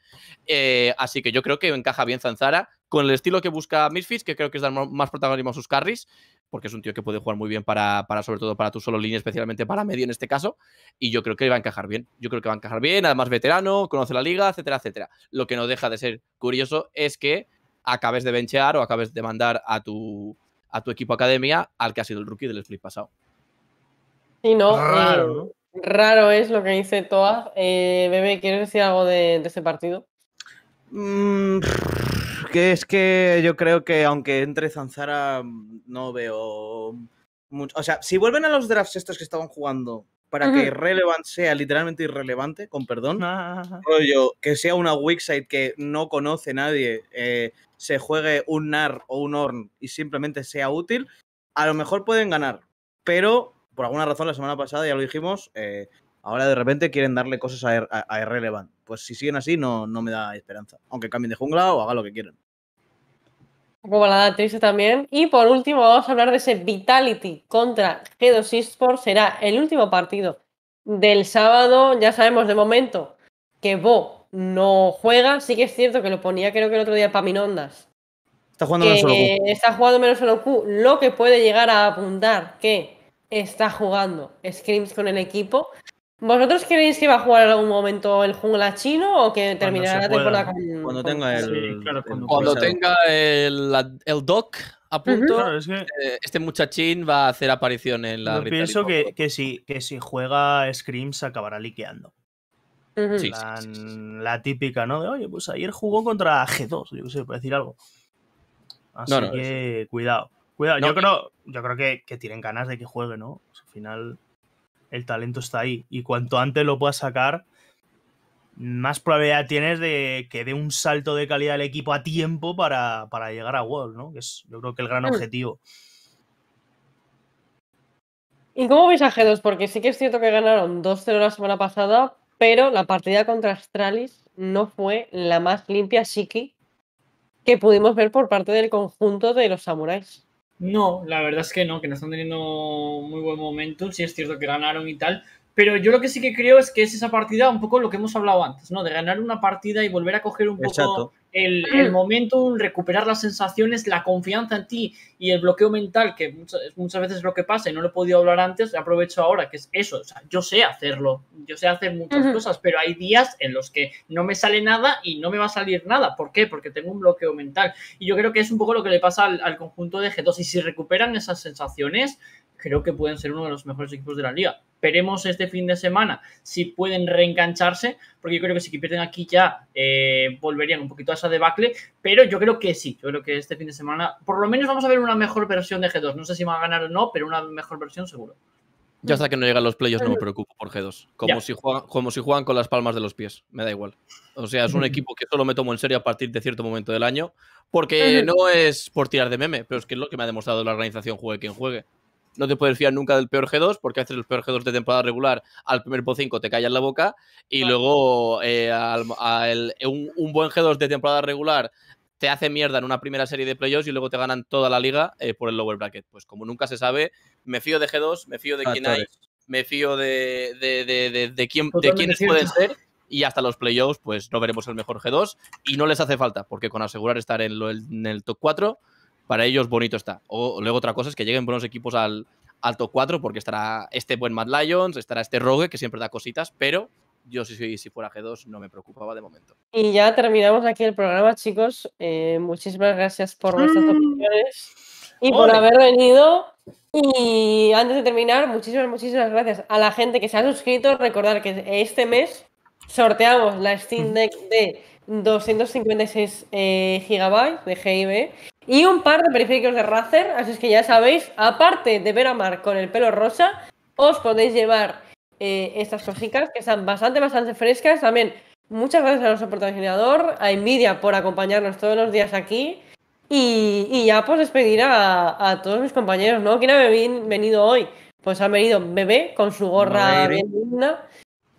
Eh, así que yo creo que encaja bien Zanzara con el estilo que busca Misfits, que creo que es dar más protagonismo a sus carries, porque es un tío que puede jugar muy bien para, para sobre todo para tu solo línea, especialmente para medio en este caso. Y yo creo que va a encajar bien. Yo creo que va a encajar bien, además veterano, conoce la liga, etcétera, etcétera. Lo que no deja de ser curioso es que acabes de benchear o acabes de mandar a tu, a tu equipo academia al que ha sido el rookie del split pasado. Y no. claro ¿no? Raro es lo que dice Toa. Eh, Bebe, ¿quieres decir algo de, de ese partido? Mm, que es que yo creo que aunque entre Zanzara mm, no veo mucho. O sea, si vuelven a los drafts estos que estaban jugando para que Relevant sea literalmente irrelevante, con perdón, ah. que sea una weakside que no conoce nadie, eh, se juegue un NAR o un horn y simplemente sea útil, a lo mejor pueden ganar. Pero por alguna razón la semana pasada, ya lo dijimos, eh, ahora de repente quieren darle cosas a, Irrelevant. Pues si siguen así, no, no me da esperanza. Aunque cambien de jungla o haga lo que quieran. Como la triste también. Y por último, vamos a hablar de ese Vitality contra G2 Esports. Será el último partido del sábado. Ya sabemos de momento que Bo no juega. Sí que es cierto que lo ponía, creo que el otro día, Paminondas. Está jugando menos solo Q. Está jugando menos solo Q, lo que puede llegar a apuntar que está jugando scrims con el equipo. ¿Vosotros creéis que va a jugar en algún momento el jungla chino o que terminará la temporada con, Cuando tenga el. cuando, tenga el, el doc a punto, eh, este muchachín va a hacer aparición en la. Yo pienso que, que, si, que si juega Screams acabará liqueando. la, típica, ¿no? De oye, pues ayer jugó contra G2, yo qué sé, por decir algo. Así que cuidado. Cuidado, yo creo, que, tienen ganas de que juegue, ¿no? al final, el talento está ahí. Y cuanto antes lo puedas sacar, más probabilidad tienes de que dé un salto de calidad al equipo a tiempo para, llegar a World, ¿no? Que es yo creo que el gran hmm. objetivo. ¿Y cómo veis a G2? Porque sí que es cierto que ganaron 2-0 la semana pasada, pero la partida contra Astralis no fue la más limpia, Shiki, que pudimos ver por parte del conjunto de los samuráis. No, la verdad es que no, que no están teniendo muy buen momento. Sí es cierto que ganaron y tal, pero yo lo que sí que creo es que es esa partida, un poco lo que hemos hablado antes, ¿no? De ganar una partida y volver a coger un poco el, mm. momento, recuperar las sensaciones, la confianza en ti y el bloqueo mental, que muchas, veces es lo que pasa y no lo he podido hablar antes, aprovecho ahora, que es eso. O sea, yo sé hacerlo, yo sé hacer muchas cosas, pero hay días en los que no me sale nada y no me va a salir nada. ¿Por qué? Porque tengo un bloqueo mental. Y yo creo que es un poco lo que le pasa al, al conjunto de G2. Y si recuperan esas sensaciones, creo que pueden ser uno de los mejores equipos de la liga. Esperemos este fin de semana si pueden reengancharse, porque yo creo que si pierden aquí ya eh, volverían un poquito a esa debacle, pero yo creo que sí, yo creo que este fin de semana por lo menos vamos a ver una mejor versión de G2. No sé si van a ganar o no, pero una mejor versión seguro. Ya hasta que no llegan los playos no me preocupo por G2. Como si, juegan, como si juegan con las palmas de los pies. Me da igual. O sea, es un equipo que solo me tomo en serio a partir de cierto momento del año. Porque no es por tirar de meme, pero es que es lo que me ha demostrado la organización juegue quien juegue no te puedes fiar nunca del peor G2, porque hace el peor G2 de temporada regular al primer por 5 te callas la boca y luego eh, un, buen G2 de temporada regular te hace mierda en una primera serie de playoffs y luego te ganan toda la liga eh, por el lower bracket. Pues como nunca se sabe, me fío de G2, me fío de quién hay, me fío de, de, de, de quiénes pueden ser y hasta los playoffs pues no veremos el mejor G2 y no les hace falta, porque con asegurar estar en, en el top 4 para ellos bonito está. O luego otra cosa es que lleguen buenos equipos al, alto 4 porque estará este buen Mad Lions, estará este Rogue que siempre da cositas, pero yo si, si fuera G2 no me preocupaba de momento. Y ya terminamos aquí el programa, chicos. Eh, muchísimas gracias por vuestras mm. opiniones y por haber venido. Y antes de terminar, muchísimas, muchísimas gracias a la gente que se ha suscrito. Recordar que este mes sorteamos la Steam mm. Deck de 256 eh, GB de GIB y un par de periféricos de Razer, así es que ya sabéis, aparte de ver a Mark con el pelo rosa, os podéis llevar eh, estas cositas que están bastante, bastante frescas. También muchas gracias a nuestro protagonizador a Envidia por acompañarnos todos los días aquí. Y, ya pues despedir a, todos mis compañeros, ¿no? ¿Quién ha venido hoy? Pues ha venido Bebé con su gorra bien linda.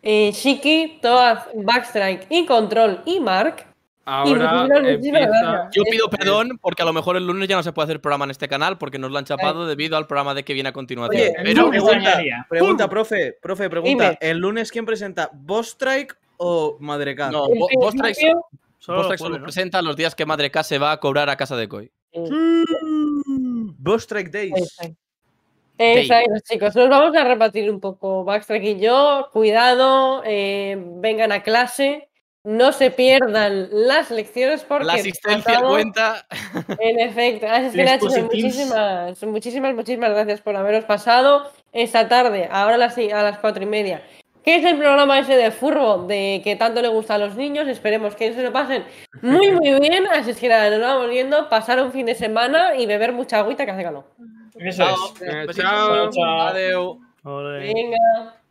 Eh, Shiki, Toad, Backstrike y Control y Mark. Ahora Yo eh, pido eh, perdón porque a lo mejor el lunes ya no se puede hacer programa en este canal porque nos lo han chapado eh. debido al programa de que viene a continuación. Pero pregunta, profe, profe, pregunta. ¿El lunes quién presenta? ¿Boss Strike o Madre K? No, Boss solo, solo, presenta los días que Madre K se va a cobrar a casa de Koi. Boss mm. Strike Days. Exacto, chicos. Nos vamos a repartir un poco. Backstrike y yo, cuidado, vengan a clase no se pierdan las lecciones porque... La asistencia cuenta. En efecto, ah, muchísimas, muchísimas, muchísimas gracias por haberos pasado esta tarde, ahora a las, a las cuatro y media. ¿Qué es el programa ese de Furbo de que tanto le gusta a los niños? Esperemos que se lo pasen muy, muy bien. Así es que nada, nos vamos viendo. Pasar un fin de semana y beber mucha agüita que hace calor. Eso es. Chao. Chao. Adiós. Venga.